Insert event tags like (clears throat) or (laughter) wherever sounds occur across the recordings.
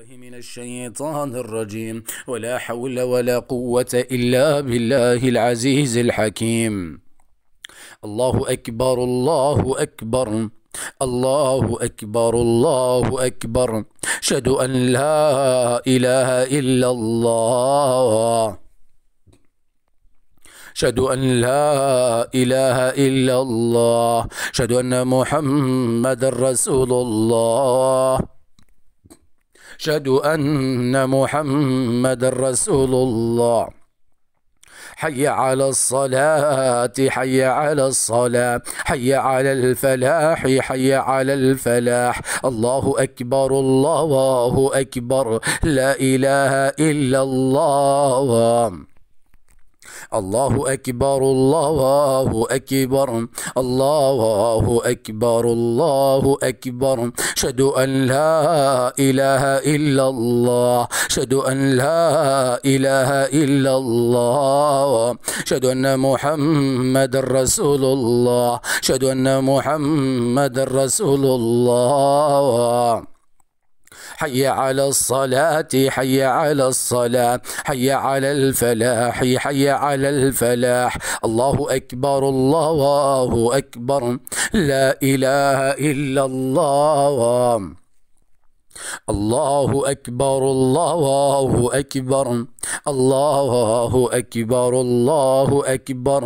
الله من الشيطان الرجيم ولا حول ولا قوة إلا بالله العزيز الحكيم الله أكبر الله أكبر الله أكبر الله أكبر أشهد أن لا إله إلا الله أشهد أن لا إله إلا الله أشهد أن محمد رسول الله أشهد أن محمد رسول الله حي على الصلاة حي على الصلاة حي على الفلاح حي على الفلاح الله أكبر الله أكبر لا إله إلا الله الله أكبر الله أكبر الله أكبر الله أكبر أشهد أن لا إله إلا الله أشهد أن لا إله إلا الله أشهد أن محمد رسول الله أشهد أن محمد رسول الله حي على الصلاة حي على الصلاة حي على الفلاح حي على الفلاح الله أكبر الله أكبر لا إله إلا الله الله أكبر الله أكبر الله أكبر الله أكبر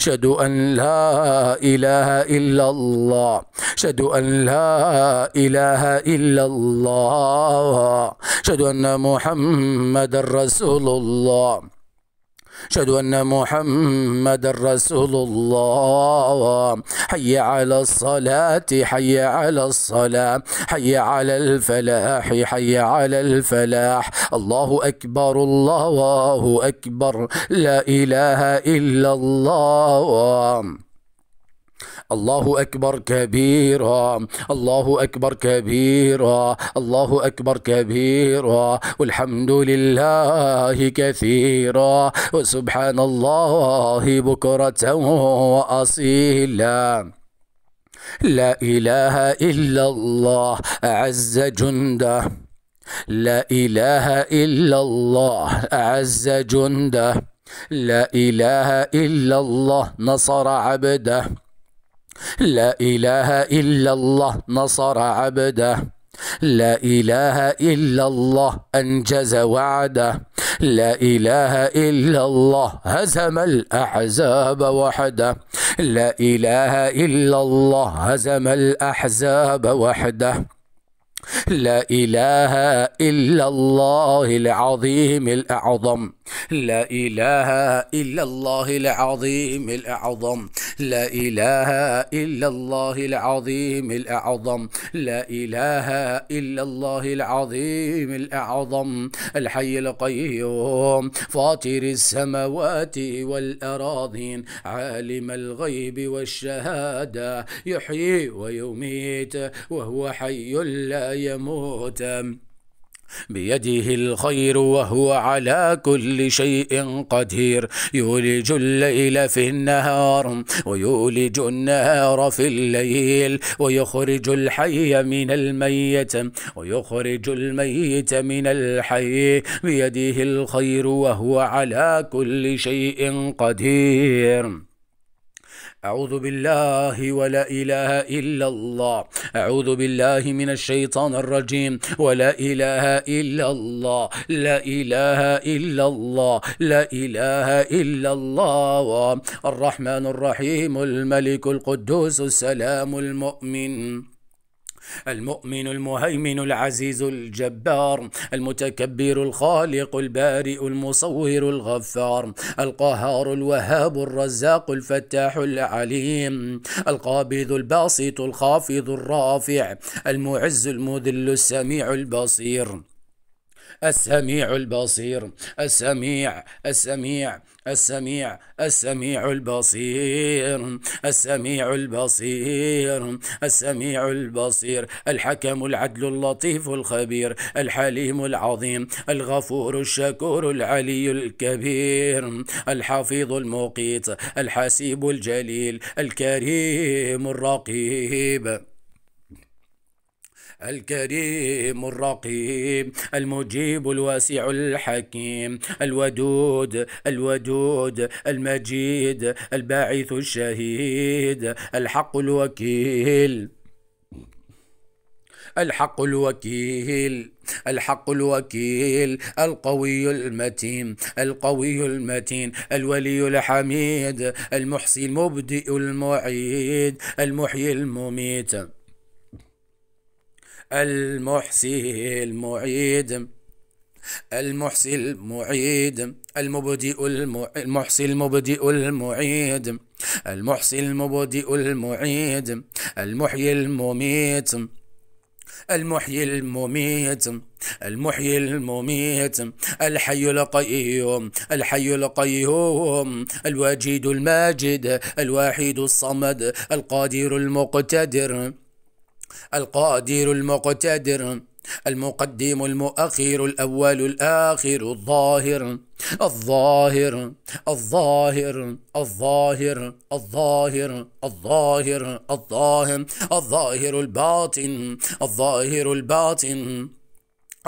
أشهد أن لا إله إلا الله أشهد أن لا إله إلا الله أشهد أن محمد رسول الله أشهد أن محمد رسول الله حي على الصلاة حي على الصلاة حي على الفلاح حي على الفلاح الله أكبر الله أكبر لا إله إلا الله الله أكبر كبيرا الله أكبر كبيرا الله أكبر كبيرا والحمد لله كثيرا وسبحان الله بكرة وأصيلا لا إله إلا الله أعز جنده لا إله إلا الله أعز جنده لا إله إلا الله نصر عبده لا إله إلا الله نصر عبده لا إله إلا الله أنجز وعده لا إله إلا الله هزم الأحزاب وحده لا إله إلا الله هزم الأحزاب وحده لا إله إلا الله العظيم الأعظم لا إله إلا الله العظيم الأعظم لا إله إلا الله العظيم الأعظم لا إله إلا الله العظيم الأعظم الحي القيوم فاطر السماوات والأراضين عالم الغيب والشهادة يحيي ويميت وهو حي لا يموت بيده الخير وهو على كل شيء قدير يولج الليل في النهار ويولج النهار في الليل ويخرج الحي من الميت ويخرج الميت من الحي بيده الخير وهو على كل شيء قدير أعوذ بالله ولا إله إلا الله أعوذ بالله من الشيطان الرجيم ولا إله إلا الله لا إله إلا الله لا إله إلا الله الرحمن الرحيم الملك القدوس السلام المؤمن المؤمن المهيمن العزيز الجبار المتكبر الخالق البارئ المصور الغفار القهار الوهاب الرزاق الفتاح العليم القابض الباسط الخافض الرافع المعز المذل السميع البصير السميع البصير السميع السميع السميع السميع البصير السميع البصير السميع البصير الحكم العدل اللطيف الخبير الحليم العظيم الغفور الشكور العلي الكبير الحفيظ المقيت الحسيب الجليل الكريم الرقيب الكريم الرقيب المجيب الواسع الحكيم الودود الودود المجيد الباعث الشهيد الحق الوكيل الحق الوكيل الحق الوكيل القوي المتين القوي المتين الولي الحميد المحصي المبدئ المعيد المحيي المميت المحسي المعيد المحسي المعيد المبدئ المحسي المبدئ المعيد المحسي المبدئ المعيد المحيي المميت المحيي المميت المحيي المميت الحي القيوم الحي القيوم الواجد الماجد الواحد الصمد القادر المقتدر القادر المقتدر المقدم المؤخر الأول الآخر الظاهر الظاهر الظاهر الظاهر الظاهر الظاهر الظاهر الظاهر الباطن الظاهر الباطن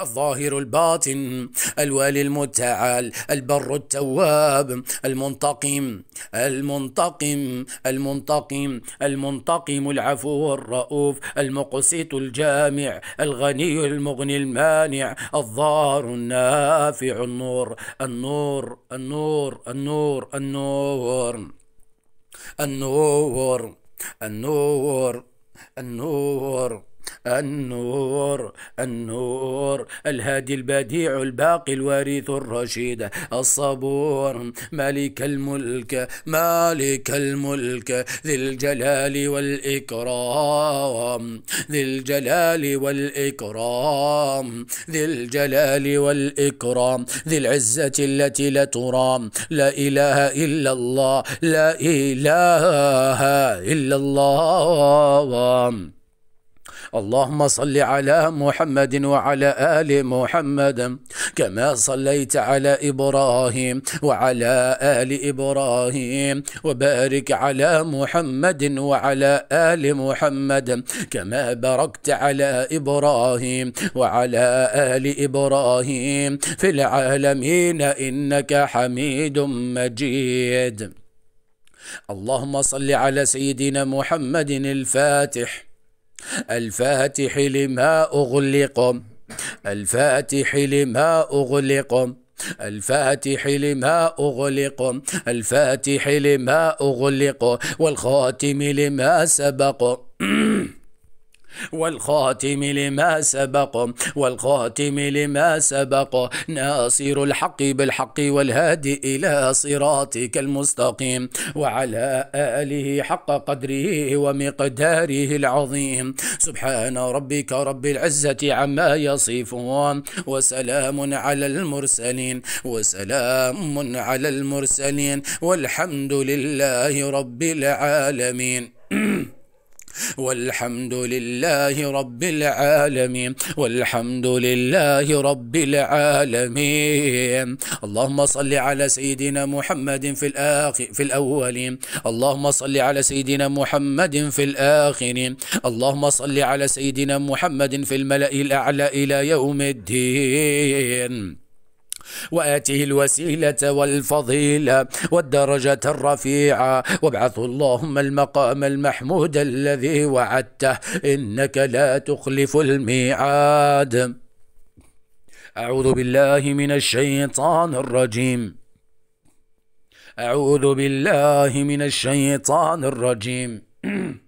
الظاهر الباطن الوالي المتعال البر التواب المنتقم المنتقم المنتقم المنتقم العفو الرؤوف المقسط الجامع الغني المغني المانع الضار النافع النور النور النور النور النور النور النور النور, النور النور النور الهادي البديع الباقي الوارث الرشيد الصبور ملك الملك مالك الملك ذي الجلال والإكرام ذي الجلال والإكرام ذي الجلال والإكرام ذي العزة التي لا ترام لا إله إلا الله لا إله إلا الله اللهم صل على محمد وعلى آل محمد كما صليت على إبراهيم وعلى آل إبراهيم وبارك على محمد وعلى آل محمد كما باركت على إبراهيم وعلى آل إبراهيم في العالمين إنك حميد مجيد اللهم صل على سيدنا محمد الفاتح الفاتح لما أغلق الفاتح لما أغلق الفاتح لما أغلق الفاتح لما أغلق والخاتم لما سبق (clears throat) والخاتم لما سبق والخاتم لما سبق ناصر الحق بالحق والهادي إلى صراطك المستقيم وعلى آله حق قدره ومقداره العظيم سبحان ربك رب العزة عما يصفون وسلام على المرسلين وسلام على المرسلين والحمد لله رب العالمين (clears throat) والحمد لله رب العالمين والحمد لله رب العالمين اللهم صل على سيدنا محمد في الآخر في الأولين اللهم صل على سيدنا محمد في الآخرين اللهم صل على سيدنا محمد في الملأ الأعلى إلى يوم الدين وآته الوسيلة والفضيلة والدرجة الرفيعة وابعثه اللهم المقام المحمود الذي وعدته إنك لا تخلف الميعاد أعوذ بالله من الشيطان الرجيم أعوذ بالله من الشيطان الرجيم (clears throat)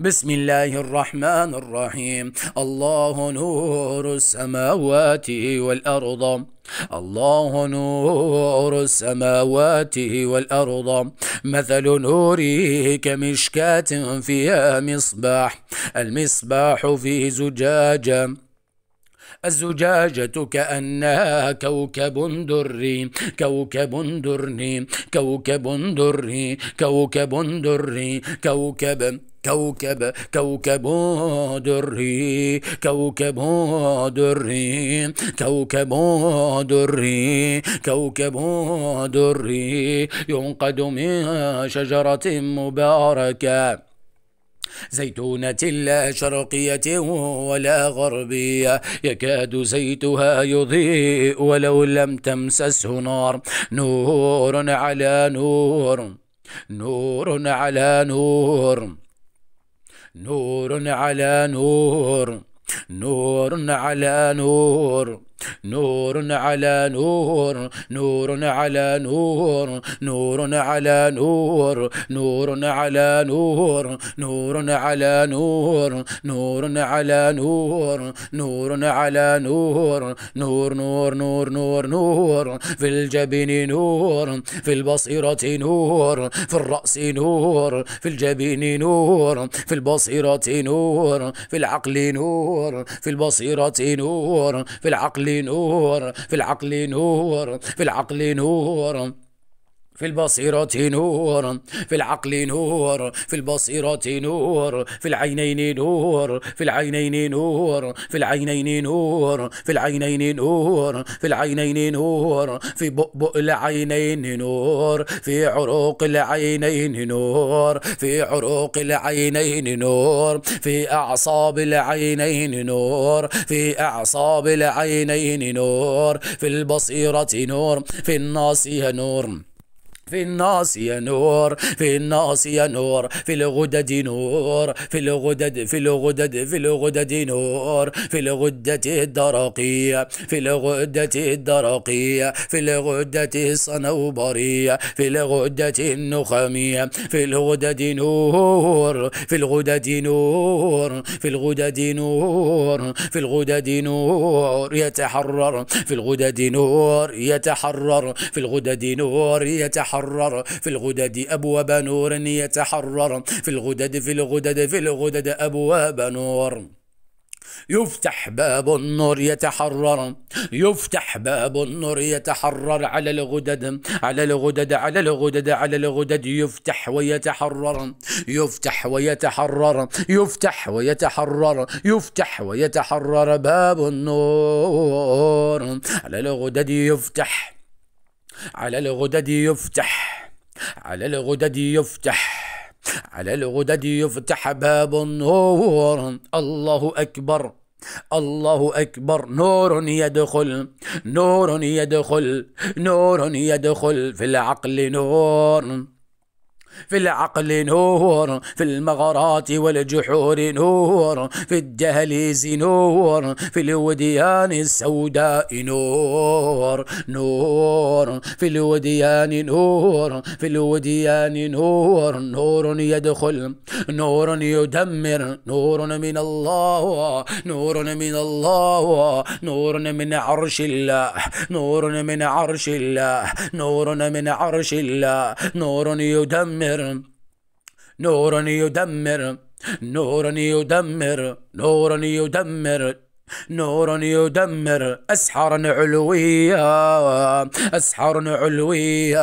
بسم الله الرحمن الرحيم الله نور السماوات والأرض الله نور السماوات والأرض مثل نوره كمشكاة فيها مصباح المصباح في زجاجة الزجاجة كأنها كوكب دري كوكب دري كوكب دري كوكب دري كوكب, دري كوكب كوكب كوكب دري كوكب دري كوكب دري كوكب دري ينقد من شجرة مباركة زيتونة لا شرقية ولا غربية يكاد زيتها يضيء ولو لم تمسسه نار نور على نور نور على نور نور على نور نور على نور نور على نور نور على نور نور على نور نور على نور نور على نور نور على نور نور على نور نور نور نور نور نور في الجبين نور في البصيرة نور في الرأس نور في الجبين نور في البصيرة نور في العقل نور في البصيرة نور في العقل العقل نور في العقل نور في العقل نور في البصيرة نور في العقل نور في البصيرة نور في العينين نور في العينين نور في العينين نور في العينين نور في العينين نور في بؤبؤ العينين نور في عروق العينين نور في عروق العينين نور في أعصاب العينين نور في أعصاب العينين نور في البصيرة نور في الناصية نور في الناس يا نور في الناس يا نور في الغدد نور في الغدد في الغدد في الغدد نور في الغدة الدرقية في الغدة الدرقية في الغدة الصنوبرية في الغدة النخامية في الغدد نور في الغدد نور في الغدد نور في الغدد نور يتحرر في الغدد نور يتحرر في الغدد نور يتحرر يتحرر في الغدد أبواب نور يتحرر في الغدد في الغدد في الغدد أبواب نور يفتح باب النور يتحرر يفتح باب النور يتحرر على الغدد على الغدد على الغدد على الغدد يفتح ويتحرر يفتح ويتحرر يفتح ويتحرر يفتح ويتحرر باب النور على الغدد يفتح على الغدد يفتح على الغدد يفتح على الغدد يفتح باب نور الله أكبر الله أكبر نور يدخل نور يدخل نور يدخل في العقل نور في العقل نور في المغارات والجحور نور في الدهليز نور في الوديان السوداء نور نور في الوديان نور في الوديان نور نور يدخل نور يدمر نور من الله نور من الله نور من عرش الله نور من عرش الله نور من عرش الله نور يدمر يدمر نورا يدمر نورا يدمر نورا يدمر نور يدمر اسحر علوية أسحار علوية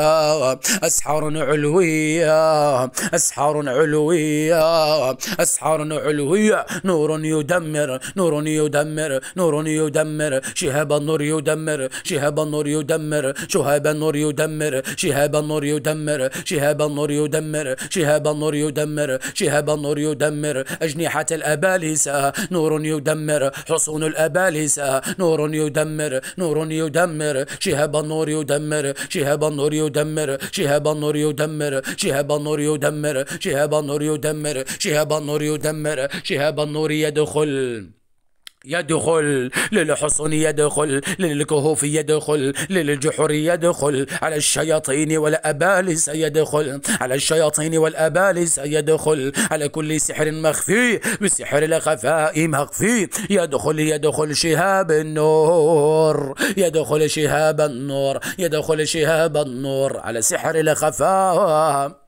أسحار علوية أسحار علوية أسحار علوية نور يدمر نور يدمر نور يدمر شهاب النور يدمر شهاب النور يدمر شهاب النور يدمر شهاب النور يدمر شهاب النور يدمر شهاب النور يدمر شهاب النور يدمر أجنحة الأبالسة نور يدمر حصون عيون الأبالسة نور يدمر نور يدمر شهاب النور يدمر شهاب النور يدمر شهاب النور يدمر شهاب النور يدمر شهاب النور يدمر شهاب النور يدمر شهاب النور يدخل يدخل للحصون يدخل للكهوف يدخل للجحر يدخل على الشياطين والأبالس يدخل على الشياطين والأبالس يدخل على كل سحر مخفي بسحر الخفاء مخفي يدخل يدخل شهاب النور يدخل شهاب النور يدخل شهاب النور على سحر الخفاء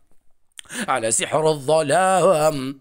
على سحر الظلام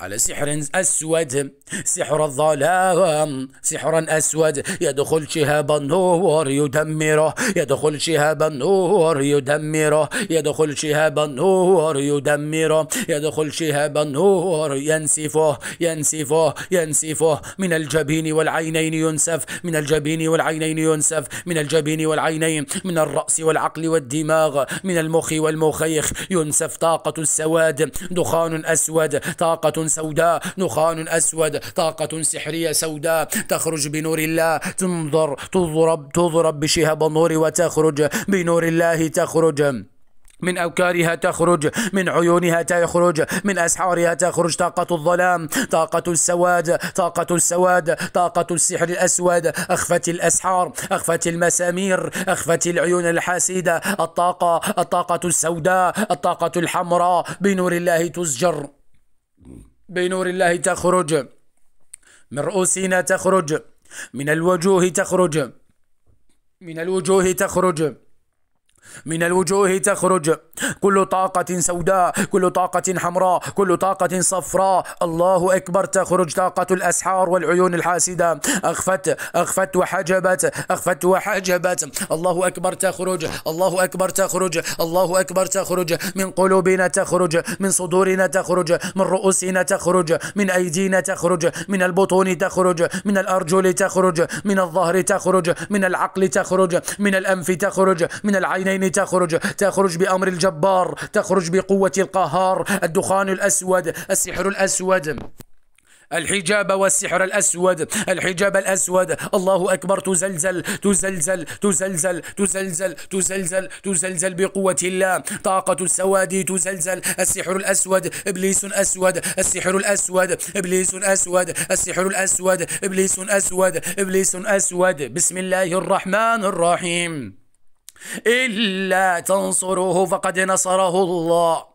على سحر أسود سحر الظلام سحرا أسود يدخل شهاب النور يدمره يدخل شهاب النور يدمره يدخل شهاب النور يدمره يدخل شهاب النور ينسفه ينسفه ينسفه من الجبين والعينين ينسف من الجبين والعينين ينسف من الجبين والعينين من الرأس والعقل والدماغ من المخ والمخيخ ينسف طاقة السواد دخان أسود طاقة طاقة سوداء نخان أسود طاقة سحرية سوداء تخرج بنور الله تنظر تضرب تضرب بشهاب النور وتخرج بنور الله تخرج من أوكارها تخرج من عيونها تخرج من أسحارها تخرج طاقة الظلام طاقة السواد طاقة السواد طاقة السحر الأسود أخفت الأسحار أخفت المسامير أخفت العيون الحاسدة الطاقة الطاقة السوداء الطاقة الحمراء بنور الله تزجر بنور الله تخرج من رؤوسنا تخرج من الوجوه تخرج من الوجوه تخرج من الوجوه تخرج كل طاقة سوداء كل طاقة حمراء كل طاقة صفراء الله أكبر تخرج طاقة الأسحار والعيون الحاسدة أخفت أخفت وحجبت أخفت وحجبت الله أكبر تخرج الله أكبر تخرج الله أكبر تخرج من قلوبنا تخرج من صدورنا تخرج من رؤوسنا تخرج من أيدينا تخرج من البطون تخرج من الأرجل تخرج من الظهر تخرج من العقل تخرج من الأنف تخرج من العينين العظيم تخرج تخرج بأمر الجبار تخرج بقوة القهار الدخان الأسود السحر الأسود الحجاب والسحر الأسود الحجاب الأسود الله أكبر تزلزل تزلزل تزلزل تزلزل تزلزل تزلزل بقوة الله طاقة السواد تزلزل السحر الأسود إبليس أسود السحر الأسود إبليس أسود السحر الأسود إبليس أسود إبليس أسود بسم الله الرحمن الرحيم إلا تنصروه فقد نصره الله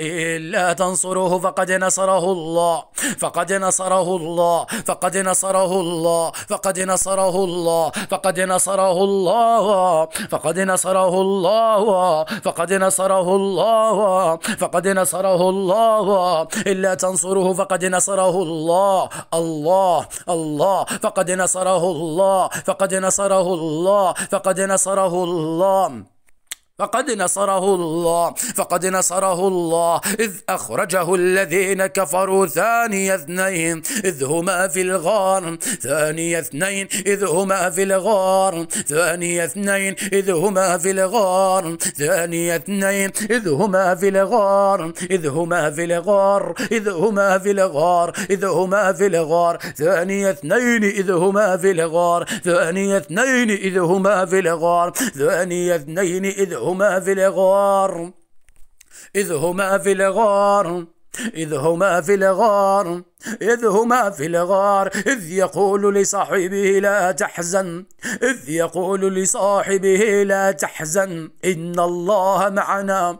إلا تنصروه فقد نصره الله فقد نصره الله فقد نصره الله فقد نصره الله فقد نصره الله فقد نصره الله فقد نصره الله فقد نصره الله إلا تنصروه فقد نصره الله الله الله فقد نصره الله فقد نصره الله فقد نصره الله فقد نصره الله فقد نصره الله إذ أخرجه الذين كفروا ثاني اثنين إذ هما في الغار ثاني اثنين إذ هما في الغار ثاني اثنين إذ هما في الغار ثاني اثنين إذ هما في الغار إذ هما في الغار إذ هما في الغار إذ هما في الغار ثاني اثنين إذ هما في الغار ثاني اثنين إذ هما في الغار ثاني اثنين إذ هما في الغار إذ هما في الغار إذ هما في الغار إذ هما في الغار إذ يقول لصاحبه لا تحزن إذ يقول لصاحبه لا تحزن إن الله معنا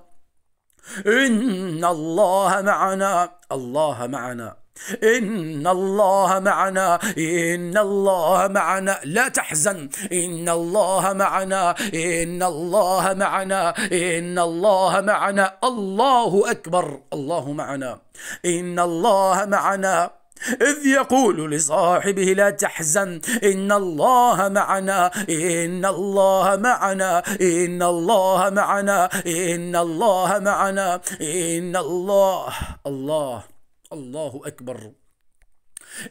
إن الله معنا الله معنا إن الله معنا إن الله معنا لا تحزن إن الله معنا إن الله معنا إن الله معنا الله أكبر الله معنا إن الله معنا إذ يقول لصاحبه لا تحزن إن الله معنا إن الله معنا إن الله معنا إن الله معنا إن الله الله الله أكبر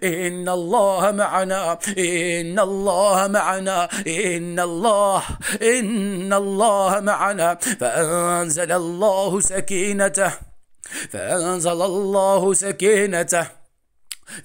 إن الله معنا إن الله معنا إن الله إن الله معنا فأنزل الله سكينته فأنزل الله سكينته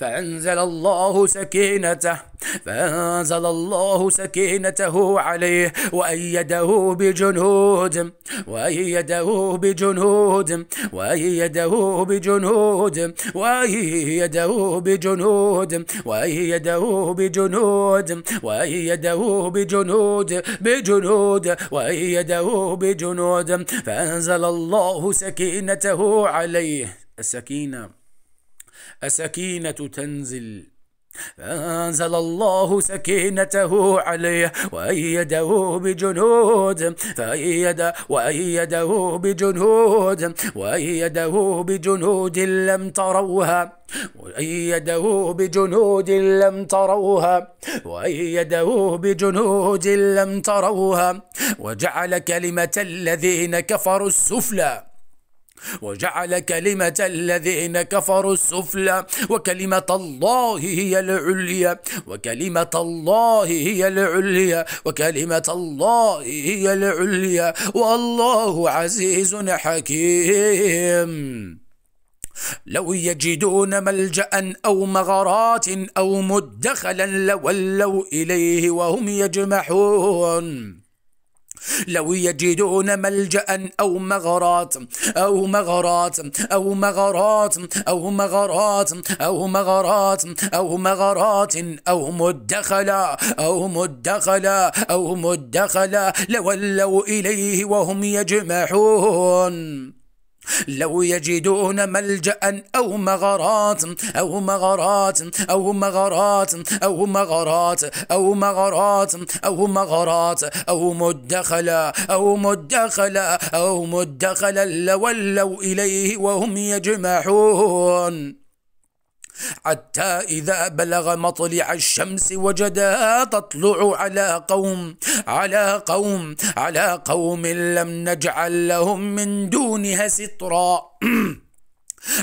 فأنزل الله سكينته فأنزل الله سكينته عليه وأيده بجنود وأيده بجنود وأيده بجنود وأيده بجنود وأيده بجنود وأيده بجنود بجنود وأيده بجنود فأنزل الله سكينته عليه السكينة السكينة تنزل فأنزل الله سكينته عليه وأيده بجنود فأيد وأيده بجنود وأيده بجنود لم تروها وأيده بجنود لم تروها وأيده بجنود لم تروها وجعل كلمة الذين كفروا السفلى وجعل كلمة الذين كفروا السفلى وكلمة الله هي العليا وكلمة الله هي العليا وكلمة الله هي العليا والله عزيز حكيم لو يجدون ملجا او مغارات او مدخلا لولوا اليه وهم يجمحون لو يجدون ملجأ أو مغارات أو مغارات أو مغارات أو مغارات أو مغارات أو مغارات أو مدخلا أو مدخلا أو مدخلا لولوا إليه وهم يجمعون لو يجدون ملجأ أو مغارات أو مغارات أو مغارات أو مغارات أو مغارات أو مغارات أو مدخلا أو مدخلا أو مدخلا لولوا إليه وهم يجمعون حتى إذا بلغ مطلع الشمس وجدها تطلع على قوم على قوم على قوم لم نجعل لهم من دونها سترا (clears throat)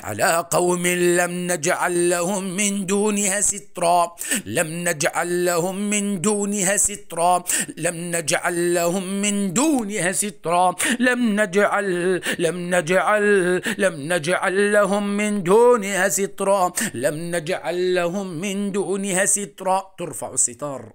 على قوم لم نجعل لهم من دونها سترا لم نجعل لهم من دونها سترا لم نجعل لهم من دونها سترا لم نجعل لم نجعل لم نجعل لهم من دونها سترا لم نجعل لهم من دونها سترا ترفع الستار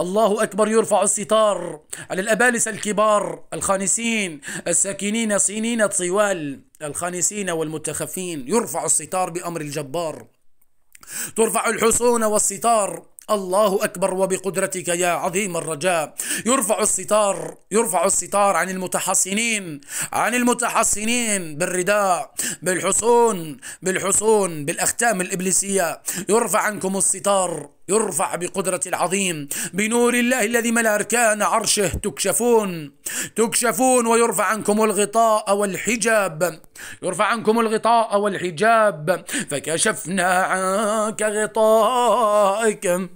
الله أكبر يرفع الستار على الأبالسة الكبار الخانسين الساكنين صينين الطوال الخانسين والمتخفين يرفع الستار بأمر الجبار ترفع الحصون والستار الله أكبر وبقدرتك يا عظيم الرجاء يرفع الستار يرفع الستار عن المتحصنين عن المتحصنين بالرداء بالحصون بالحصون بالأختام الإبليسية يرفع عنكم الستار يرفع بقدرة العظيم بنور الله الذي ملا أركان عرشه تكشفون تكشفون ويرفع عنكم الغطاء والحجاب يرفع عنكم الغطاء والحجاب فكشفنا عنك غطاءك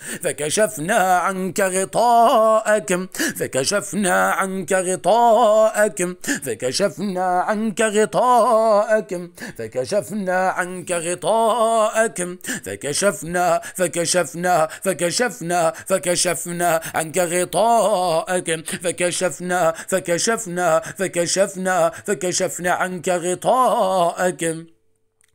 فكشفنا عنك غطاءك فكشفنا عنك غطاءك فكشفنا عنك غطاءك فكشفنا عنك غطاءك فكشفنا فكشفنا فكشفنا فكشفنا عنك غطاءك فكشفنا فكشفنا فكشفنا فكشفنا عنك غطاءك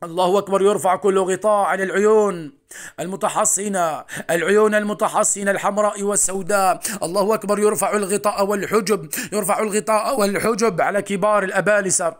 الله أكبر يرفع كل غطاء عن العيون المتحصنة العيون المتحصنة الحمراء والسوداء الله أكبر يرفع الغطاء والحجب يرفع الغطاء والحجب على كبار الأبالسة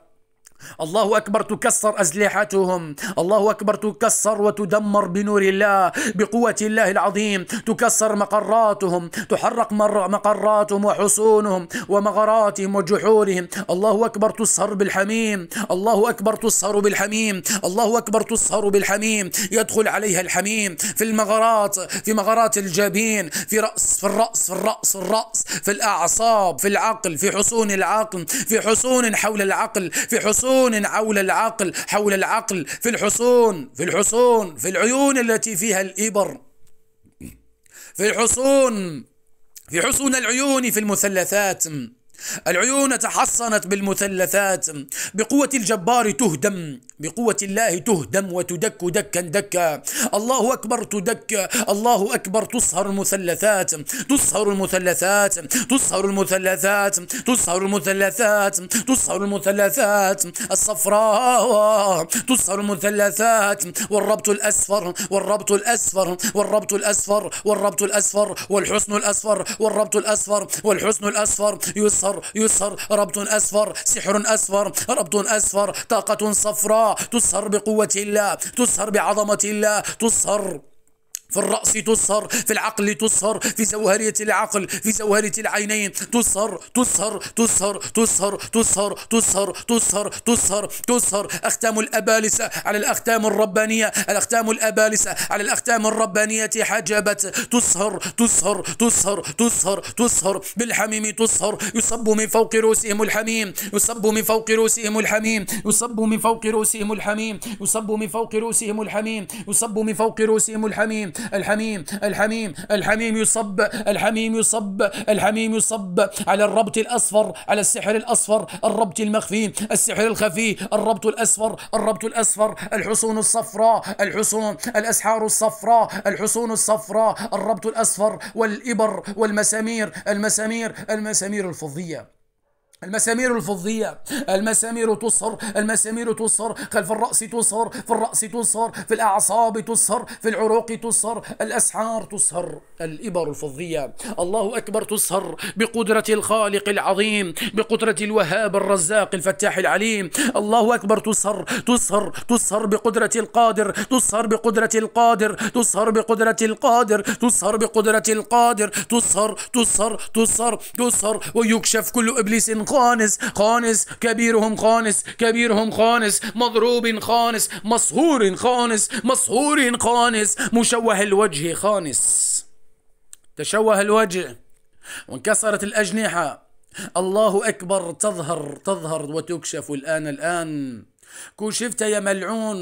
الله أكبر تكسر أسلحتهم الله أكبر تكسر وتدمر بنور الله بقوة الله العظيم تكسر مقراتهم تحرق مقراتهم وحصونهم ومغاراتهم وجحورهم الله أكبر تسهر بالحميم الله أكبر تسهر بالحميم الله أكبر تسهر بالحميم يدخل عليها الحميم في المغارات في مغارات الجبين في رأس في الرأس في الرأس في الرأس في الأعصاب في العقل في حصون العقل في حصون حول العقل في حصون حصون حول العقل حول العقل في الحصون في الحصون في العيون التي فيها الإبر في الحصون في حصون العيون في المثلثات العيون تحصنت بالمثلثات بقوة الجبار تهدم بقوة الله تهدم وتدك دكا دكا الله أكبر تدك الله أكبر تصهر المثلثات تصهر المثلثات تصهر المثلثات تصهر المثلثات تصهر المثلثات الصفراء تصهر المثلثات والربط الأسفر والربط الأسفر والربط الأسفر والربط الأسفر والحسن الأسفر والربط الأسفر والحسن الأسفر يصهر يسر يسر ربط أصفر سحر أصفر ربط أصفر طاقة صفراء تسهر بقوة الله تسهر بعظمة الله تسهر في الرأس تسهر في العقل تسهر في زوهرية العقل في زوهرية العينين تسهر تسهر تسهر تسهر تسهر تسهر تسهر تسهر تسهر أختام الأبالسة على الأختام الربانية الأختام الأبالسة على الأختام الربانية حجبت تسهر تسهر تسهر تسهر تسهر بالحميم تسهر يصب من فوق رؤوسهم الحميم يصب من فوق رؤوسهم الحميم يصب من فوق رؤوسهم الحميم يصب من فوق رؤوسهم الحميم يصب من فوق رؤوسهم الحميم الحميم الحميم الحميم يصب الحميم يصب الحميم يصب على الربط الأصفر على السحر الأصفر الربط المخفي السحر الخفي الربط الأصفر الربط الأصفر الحصون الصفراء الحصون الأسحار الصفراء الحصون الصفراء الربط الأصفر والإبر والمسامير المسامير المسامير الفضية المسامير الفضية المسامير تصهر المسامير تصهر خلف الرأس تصهر في الرأس تصهر في الأعصاب تصهر في العروق تصهر الأسحار تصهر الإبر الفضية الله أكبر تصهر بقدرة الخالق العظيم بقدرة الوهاب الرزاق الفتاح العليم الله أكبر تصهر تصهر تصر بقدرة القادر تصر بقدرة القادر تصهر بقدرة القادر تصهر بقدرة القادر تصهر تصهر تصهر تصهر ويكشف كل إبليس خانس خانس كبيرهم خانس كبيرهم خانس مضروب خانس مصهور خانس مصهور خانس مشوه الوجه خانس تشوه الوجه وانكسرت الأجنحة الله أكبر تظهر تظهر وتكشف الآن الآن كشفت يا ملعون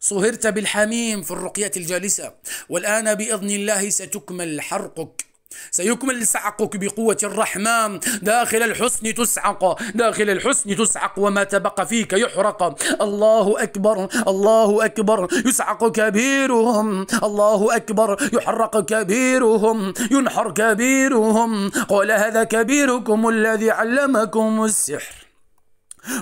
صهرت بالحميم في الرقية الجالسة والآن بإذن الله ستكمل حرقك سيكمل سعقك بقوة الرحمن داخل الحسن تسعق داخل الحسن تسعق وما تبقى فيك يحرق الله أكبر الله أكبر يسعق كبيرهم الله أكبر يحرق كبيرهم ينحر كبيرهم قال هذا كبيركم الذي علمكم السحر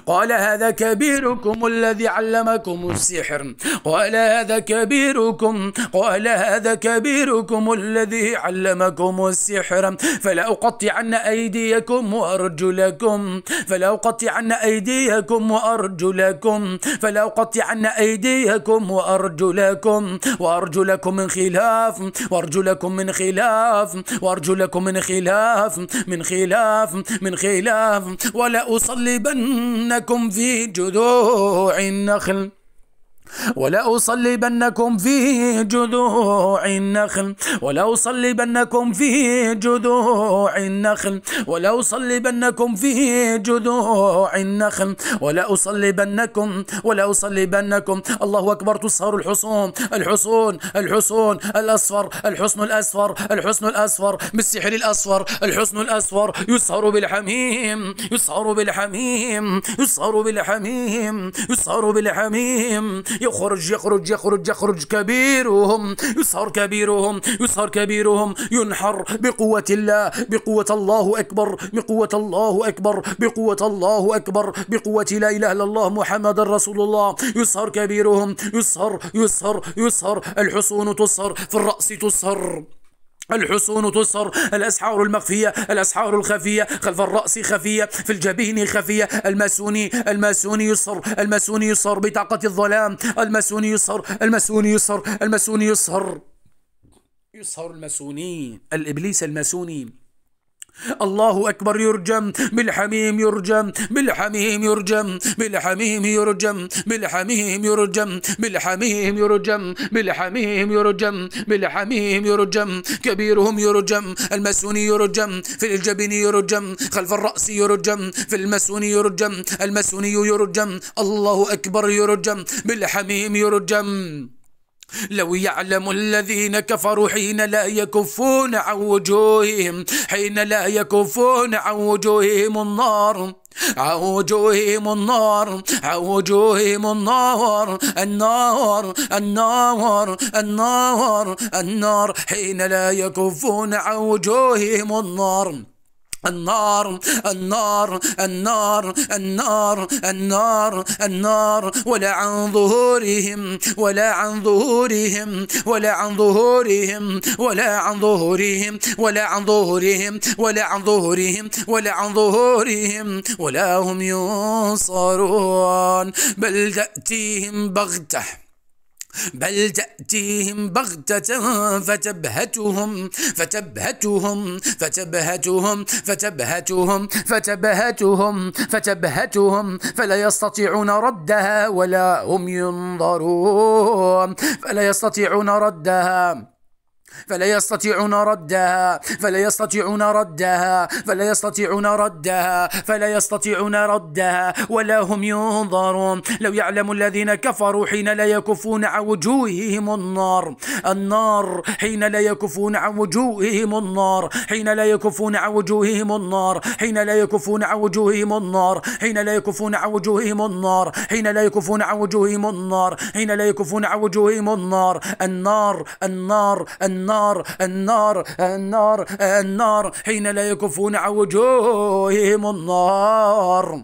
قال هذا كبيركم الذي علمكم السحر قال هذا كبيركم قال هذا كبيركم الذي علمكم السحر فلا أقطعن أيديكم وأرجلكم فلا أقطعن أيديكم وأرجلكم فلا أقطعن أيديكم وأرجلكم وأرجلكم من خلاف وأرجلكم من خلاف وأرجلكم من خلاف من خلاف من خلاف ولا أصلبن إنكم في جذوع النخل ولأصلبنكم في جذوع النخل ولأصلبنكم في جذوع النخل ولأصلبنكم في جذوع النخل ولأصلبنكم ولأصلبنكم الله أكبر تسهر الحصون الحصون الحصون الأصفر الحصن الأصفر الحصن الأصفر بالسحر الأصفر الحصن الأصفر يسهر بالحميم يسهر بالحميم يسهر بالحميم يسهر بالحميم يخرج يخرج يخرج يخرج كبيرهم يصهر كبيرهم يصهر كبيرهم ينحر بقوة الله بقوة الله أكبر بقوة الله أكبر بقوة الله أكبر بقوة لا إله إلا الله محمد رسول الله يصهر كبيرهم يصهر يصهر يصهر الحصون تصهر في الرأس تصهر الحصون تسهر الأسحار المخفية الأسحار الخفية خلف الرأس خفية في الجبين خفية الماسوني الماسوني يسهر الماسوني يسهر بطاقة الظلام الماسوني يسهر الماسوني يسهر الماسوني يسهر يسهر الماسوني الإبليس الماسوني الله أكبر يرجم بالحميم يرجم بالحميم يرجم بالحميم يرجم بالحميم يرجم بالحميم يرجم بالحميم يرجم بالحميم يرجم كبيرهم يرجم المسوني يرجم في الجبين يرجم خلف الرأس يرجم في المسوني يرجم المسوني يرجم الله أكبر يرجم بالحميم يرجم لو يعلم الذين كفروا حين لا يكفون عن وجوههم حين لا يكفون عن وجوههم النار عن وجوههم النار عن وجوههم النار النار النار النار النار حين لا يكفون عن وجوههم النار النار النار النار النار النار النار ولا عن ظهورهم ولا عن ظهورهم ولا عن ظهورهم ولا عن ظهورهم ولا عن ظهورهم ولا عن ظهورهم ولا عن ظهورهم ولا هم ينصرون بل تأتيهم بغته بل تأتيهم بغتة فتبهتهم فتبهتهم فتبهتهم فتبهتهم فتبهتهم فتبهتهم فلا يستطيعون ردها ولا هم ينظرون فلا يستطيعون ردها فلا يستطيعون ردها فلا يستطيعون ردها فلا يستطيعون ردها فلا يستطيعون ردها ولا هم ينظرون لو يعلم الذين كفروا حين لا يكفون عن وجوههم النار النار حين لا يكفون عن وجوههم النار حين لا يكفون عن وجوههم النار حين لا يكفون عن وجوههم النار حين لا يكفون عن وجوههم النار حين لا يكفون عن وجوههم النار حين لا يكفون عن وجوههم النار النار النار, النار النار النار النار النار حين لا يكفون عن وجوههم النار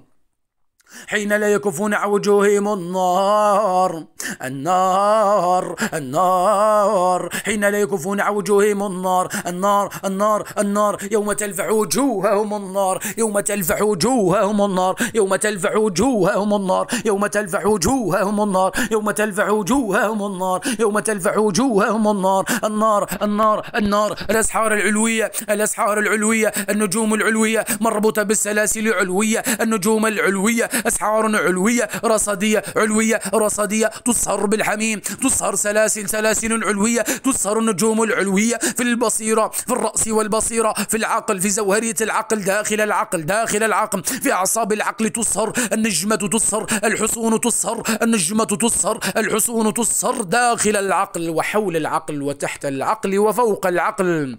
حين لا يكفون عن وجوههم النار النار النار حين لا يكفون عن وجوههم النار النار النار النار يوم تلفح وجوههم النار يوم تلفح وجوههم النار يوم تلفح وجوههم النار يوم تلفح وجوههم النار يوم تلفح وجوههم النار يوم تلفح وجوههم النار النار النار النار الأسحار العلوية الأسحار العلوية النجوم العلوية مربوطة بالسلاسل العلوية النجوم العلوية أسعار علوية رصدية علوية رصدية تسهر بالحميم تسهر سلاسل سلاسل علوية تسهر النجوم العلوية في البصيرة في الرأس والبصيرة في العقل في زوهرية العقل داخل العقل داخل العقل في أعصاب العقل تسهر النجمة تسهر الحصون تسهر النجمة تسهر الحصون تسهر داخل العقل وحول العقل وتحت العقل وفوق العقل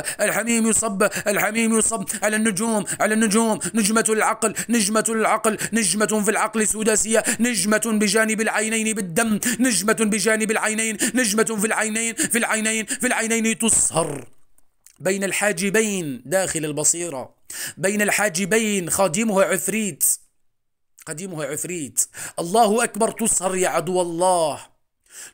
الحميم يصب الحميم يصب على النجوم على النجوم نجمة العقل نجمة العقل نجمة في العقل سداسية نجمة بجانب العينين بالدم نجمة بجانب العينين نجمة في العينين في العينين في العينين تصهر بين الحاجبين داخل البصيرة بين الحاجبين خادمها عفريت خادمها عفريت الله أكبر تصهر يا عدو الله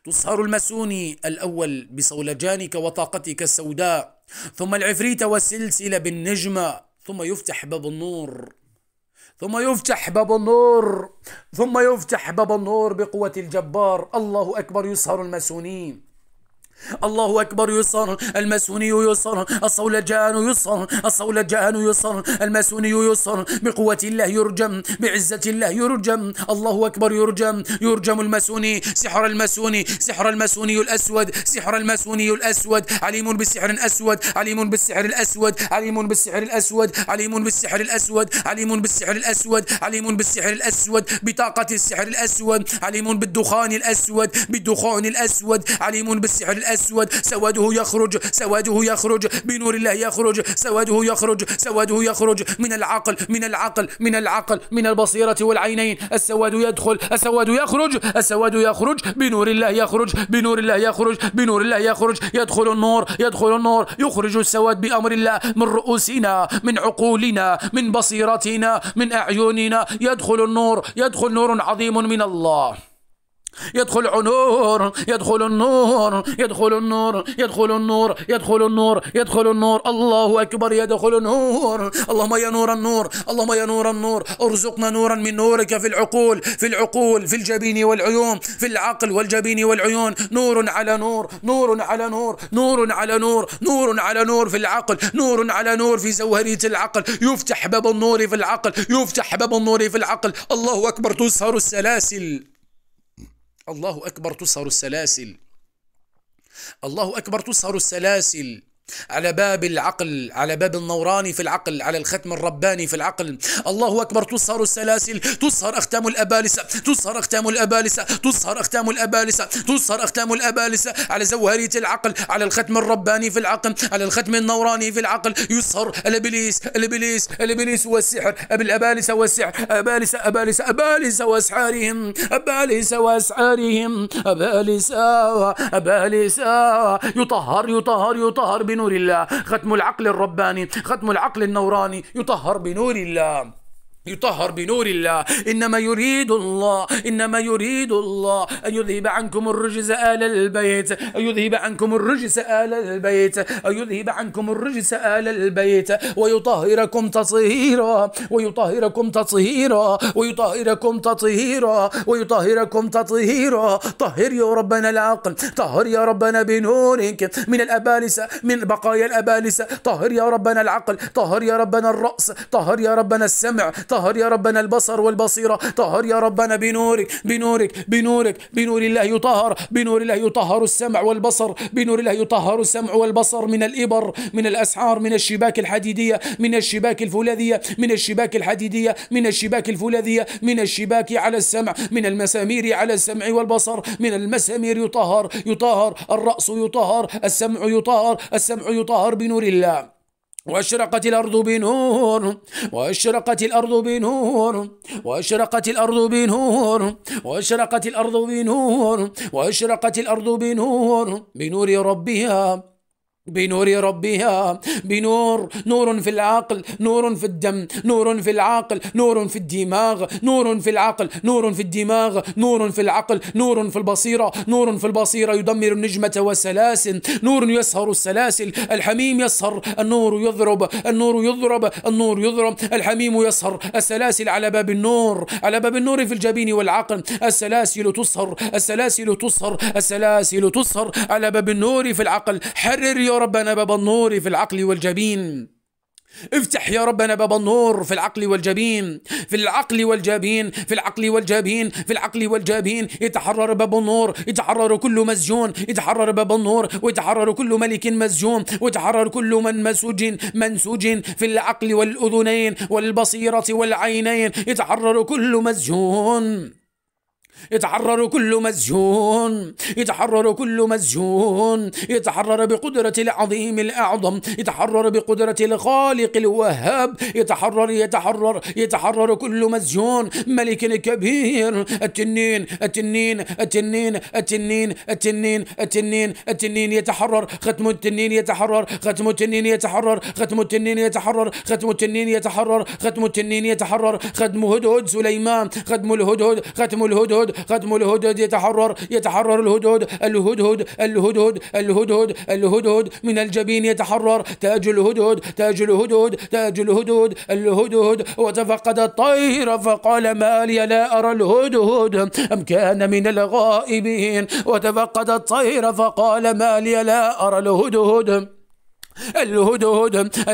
تصهر المسوني الأول بصولجانك وطاقتك السوداء ثم العفريت والسلسلة بالنجمة ثم يفتح باب النور ثم يفتح باب النور ثم يفتح باب النور بقوة الجبار الله أكبر يسهر الماسونين الله أكبر يصر الماسوني يصر الصولجان يصر الصولجان يصر الماسوني يصر بقوة الله يرجم بعزة الله يرجم الله أكبر يرجم يرجم الماسوني سحر الماسوني سحر الماسوني الأسود سحر الماسوني الأسود عليم بالسحر الأسود عليم بالسحر الأسود عليم بالسحر الأسود عليم بالسحر الأسود عليم بالسحر الأسود عليم بالسحر الأسود بطاقة السحر الأسود عليم بالدخان الأسود بالدخان الأسود عليم بالسحر الأسود الأسود سواده يخرج سواده يخرج بنور الله يخرج سواده يخرج سواده يخرج من العقل من العقل من العقل من البصيرة والعينين السواد يدخل السواد يخرج السواد يخرج بنور الله يخرج بنور الله يخرج بنور الله يخرج يدخل النور يدخل النور يخرج السواد بأمر الله من رؤوسنا من عقولنا من بصيرتنا من أعيننا يدخل النور يدخل نور عظيم من الله يدخل عنور يدخل النور يدخل النور يدخل النور يدخل النور يدخل النور الله أكبر يدخل النور اللهم يا نور النور اللهم يا نور النور ارزقنا نورا من نورك في العقول في العقول في الجبين والعيون في العقل والجبين والعيون نور على نور نور على نور نور على نور نور على نور في العقل نور على نور في زوهرية العقل يفتح باب النور في العقل يفتح باب النور في العقل الله أكبر تسهر السلاسل الله أكبر تصهر السلاسل الله أكبر تصهر السلاسل على باب العقل على باب النوراني في العقل على الختم الرباني في العقل الله أكبر تصهر السلاسل تصهر أختام الأبالسة تصهر أختام الأبالسة تصهر أختام الأبالسة تصهر أختام الأبالسة على زوهرية العقل على الختم الرباني في العقل على الختم النوراني في العقل يصهر الإبليس الإبليس الإبليس والسحر بالأبالسة والسحر أبالسة أبالسة أبالسة وأسحارهم أبالسة وأسحارهم أبالسة أبالسة يطهر يطهر يطهر بنور الله ختم العقل الرباني ختم العقل النوراني يطهر بنور الله يطهر بنور الله إنما يريد الله إنما يريد الله أن يذهب عنكم الرجس آل البيت أن يذهب عنكم الرجس آل البيت أن يذهب عنكم الرجس آل البيت ويطهركم تطهيرا ويطهركم تطهيرا ويطهركم تطهيرا ويطهركم تطهيرا طهر يا ربنا العقل طهر يا ربنا بنورك من الأبالسة من بقايا الأبالسة طهر يا ربنا العقل طهر يا ربنا الرأس طهر يا ربنا السمع طهر طهر يا ربنا البصر والبصيرة طهر يا ربنا بنورك بنورك بنورك بنور الله يطهر بنور الله يطهر السمع والبصر بنور الله يطهر السمع والبصر من الإبر من الأسعار من الشباك الحديدية من الشباك الفولاذية من الشباك الحديدية من الشباك الفولاذية من الشباك على السمع من المسامير على السمع والبصر من المسامير يطهر يطهر الرأس يطهر السمع يطهر السمع يطهر بنور الله واشرقت الأرض بنور واشرقت الأرض بنور واشرقت الأرض بنور واشرقت الأرض بنور واشرقت الأرض بنور بنور ربها بنور ربها بنور نور في العقل نور في الدم نور في العقل نور في الدماغ نور في العقل نور في الدماغ نور في العقل نور في البصيرة نور في البصيرة يدمر النجمة والسلاسل نور يسهر السلاسل الحميم يسهر النور يضرب النور يضرب النور يضرب الحميم يسهر السلاسل على باب النور على باب النور في الجبين والعقل السلاسل تسهر السلاسل تسهر السلاسل تسهر على باب النور في العقل حرر يا يا ربنا باب النور في العقل والجبين افتح يا ربنا باب النور في العقل والجبين في العقل والجبين في العقل والجبين في العقل والجبين يتحرر باب النور يتحرر كل مسجون يتحرر باب النور ويتحرر كل ملك مسجون ويتحرر كل من مسجن منسوج في العقل والأذنين والبصيرة والعينين يتحرر كل مسجون يتحرر كل مسجون يتحرر كل مسجون يتحرر بقدرة العظيم الأعظم يتحرر بقدرة الخالق الوهاب يتحرر يتحرر يتحرر كل مسجون ملك كبير التنين التنين التنين التنين التنين التنين التنين يتحرر ختم التنين يتحرر ختم التنين يتحرر ختم التنين يتحرر ختم التنين يتحرر ختم التنين يتحرر ختم هدهد سليمان ختم الهدهد ختم الهدهد الهدهد ختم الهدهد يتحرر يتحرر الهدهد الهدهد الهدهد الهدهد الهدهد من الجبين يتحرر تاج الهدهد تاج الهدهد تاج الهدهد الهدهد وتفقد الطير فقال ما لي لا أرى الهدهد أم كان من الغائبين وتفقد الطير فقال ما لي لا أرى الهدهد قال له هدهد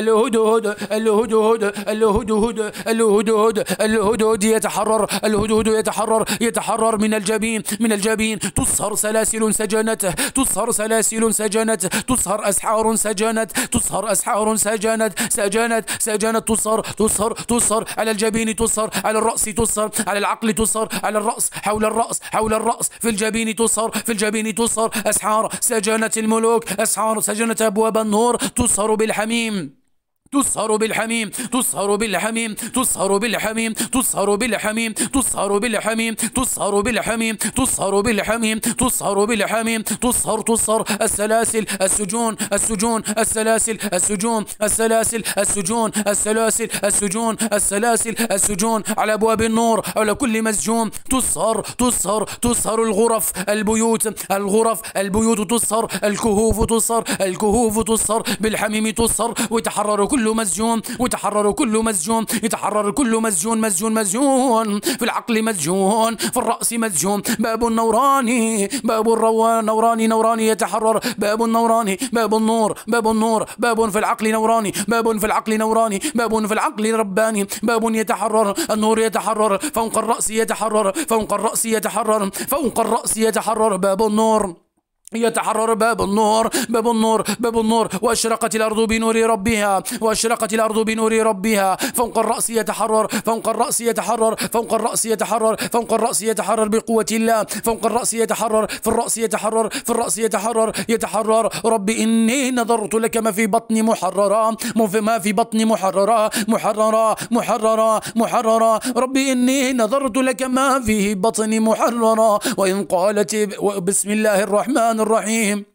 قال له هدهد يتحرر الهدهد يتحرر يتحرر من الجبين من الجبين تصهر سلاسل سجنته تصهر سلاسل سجنته تصهر أسحار سجنت تصهر أسحار سجنت سجنت سجنت تصهر تصهر تصهر على الجبين تصهر على الرأس تصهر على العقل تصهر على الرأس حول الرأس حول الرأس في الجبين تصهر في الجبين تصهر أسحار سجنت الملوك أسحار سجنت أبواب النور تصهر بالحميم تسهر بالحميم تسهر بالحميم تسهر بالحميم تسهر بالحميم تسهر بالحميم تسهر بالحميم تسهر بالحميم تسهر بالحميم تسهر تسهر السلاسل السجون السجون السلاسل السجون السلاسل السجون السلاسل السجون السلاسل السجون على ابواب النور على كل مسجون تسهر تسهر تسهر الغرف البيوت الغرف البيوت تسهر الكهوف تسهر الكهوف تسهر بالحميم تسهر ويتحرر كل كل مسجون وتحرر كل مسجون يتحرر كل مسجون مسجون مسجون في العقل مسجون في الرأس مسجون باب النوراني باب الروان نوراني نوراني يتحرر باب النوراني باب النور باب النور باب في العقل نوراني باب في العقل نوراني باب في العقل رباني باب يتحرر النور يتحرر فوق الرأس يتحرر فوق الرأس يتحرر فوق الرأس يتحرر باب النور يتحرر باب النور باب النور باب النور واشرقت الارض بنور ربها واشرقت الارض بنور ربها فوق الراس يتحرر فوق الراس يتحرر فوق الراس يتحرر فوق الراس يتحرر بقوه الله فوق الراس يتحرر في الراس يتحرر في الراس يتحرر يتحرر ربي اني نظرت لك ما في بطني محررا ما في بطني محررا محررا محررا محررا ربي اني نظرت لك ما في بطني محررا وان قالت بسم الله الرحمن الرحيم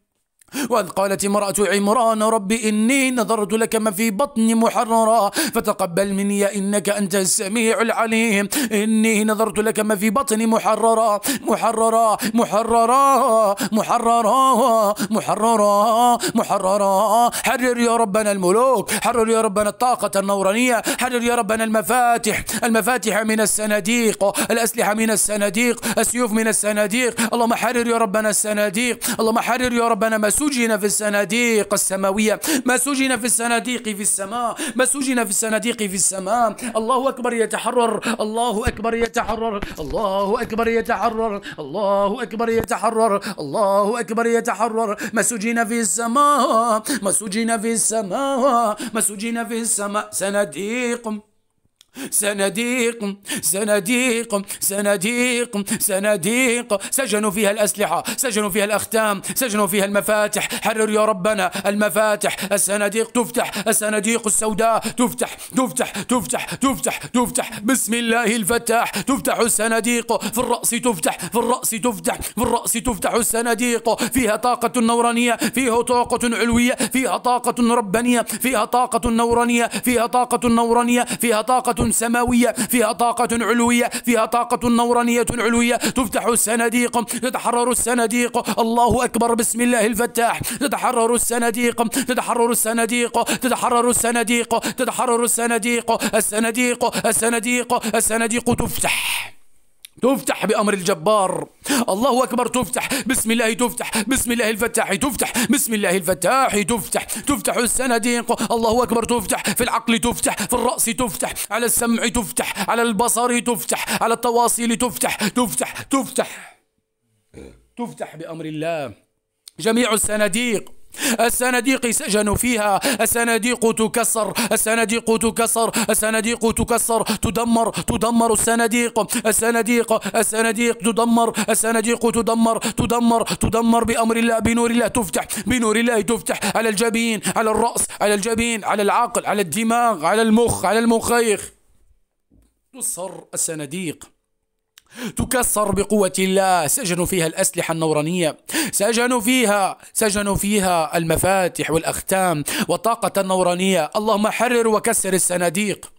وإذ قالت امرأة عمران رب إني نظرت لك ما في بطني محررا فتقبل مني إنك أنت السميع العليم إني نظرت لك ما في بطني محررا محررا محررا محررا محررا محررا حرر يا ربنا الملوك حرر يا ربنا الطاقة النورانية حرر يا ربنا المفاتح المفاتح من الصناديق الأسلحة من الصناديق السيوف من الصناديق اللهم حرر يا ربنا الصناديق اللهم حرر يا ربنا مسؤول سجن في الصناديق السماوية ما سجن في الصناديق في السماء ما سجن في الصناديق في السماء الله أكبر يتحرر الله أكبر يتحرر الله أكبر يتحرر الله أكبر يتحرر الله أكبر يتحرر ما سجن في السماء ما سجن في السماء ما سجن في السماء صناديق صناديق صناديق صناديق صناديق سجنوا فيها الأسلحة سجنوا فيها الأختام سجنوا فيها المفاتح حرر يا ربنا المفاتح الصناديق تفتح الصناديق السوداء تفتح تفتح تفتح تفتح تفتح بسم الله الفتاح تفتح الصناديق في الرأس تفتح في الرأس تفتح في الرأس تفتح الصناديق فيها طاقة نورانية فيها طاقة علوية فيها طاقة ربانية فيها طاقة نورانية فيها طاقة نورانية فيها طاقة سماوية فيها طاقة علوية فيها طاقة نورانية علوية تفتح السناديق تتحرر السناديق الله أكبر بسم الله الفتاح تتحرر السناديق تتحرر السناديق تتحرر السناديق تتحرر السناديق السناديق السناديق السناديق تفتح تفتح بأمر الجبار الله أكبر تفتح بسم الله تفتح بسم الله الفتاح تفتح بسم الله الفتاح تفتح تفتح الصناديق الله أكبر تفتح في العقل تفتح في الرأس تفتح على السمع تفتح على البصر تفتح على التواصل تفتح تفتح تفتح تفتح بأمر الله جميع الصناديق الصناديق سجنوا فيها الصناديق تكسر الصناديق تكسر الصناديق تكسر تدمر تدمر الصناديق الصناديق الصناديق تدمر الصناديق تدمر تدمر تدمر بأمر الله بنور الله تفتح بنور الله تفتح على الجبين على الرأس على الجبين على العقل على الدماغ على المخ على المخيخ تصر الصناديق تكسر بقوة الله سجنوا فيها الأسلحة النورانية سجنوا فيها سجنوا فيها المفاتح والأختام والطاقة النورانية اللهم حرر وكسر الصناديق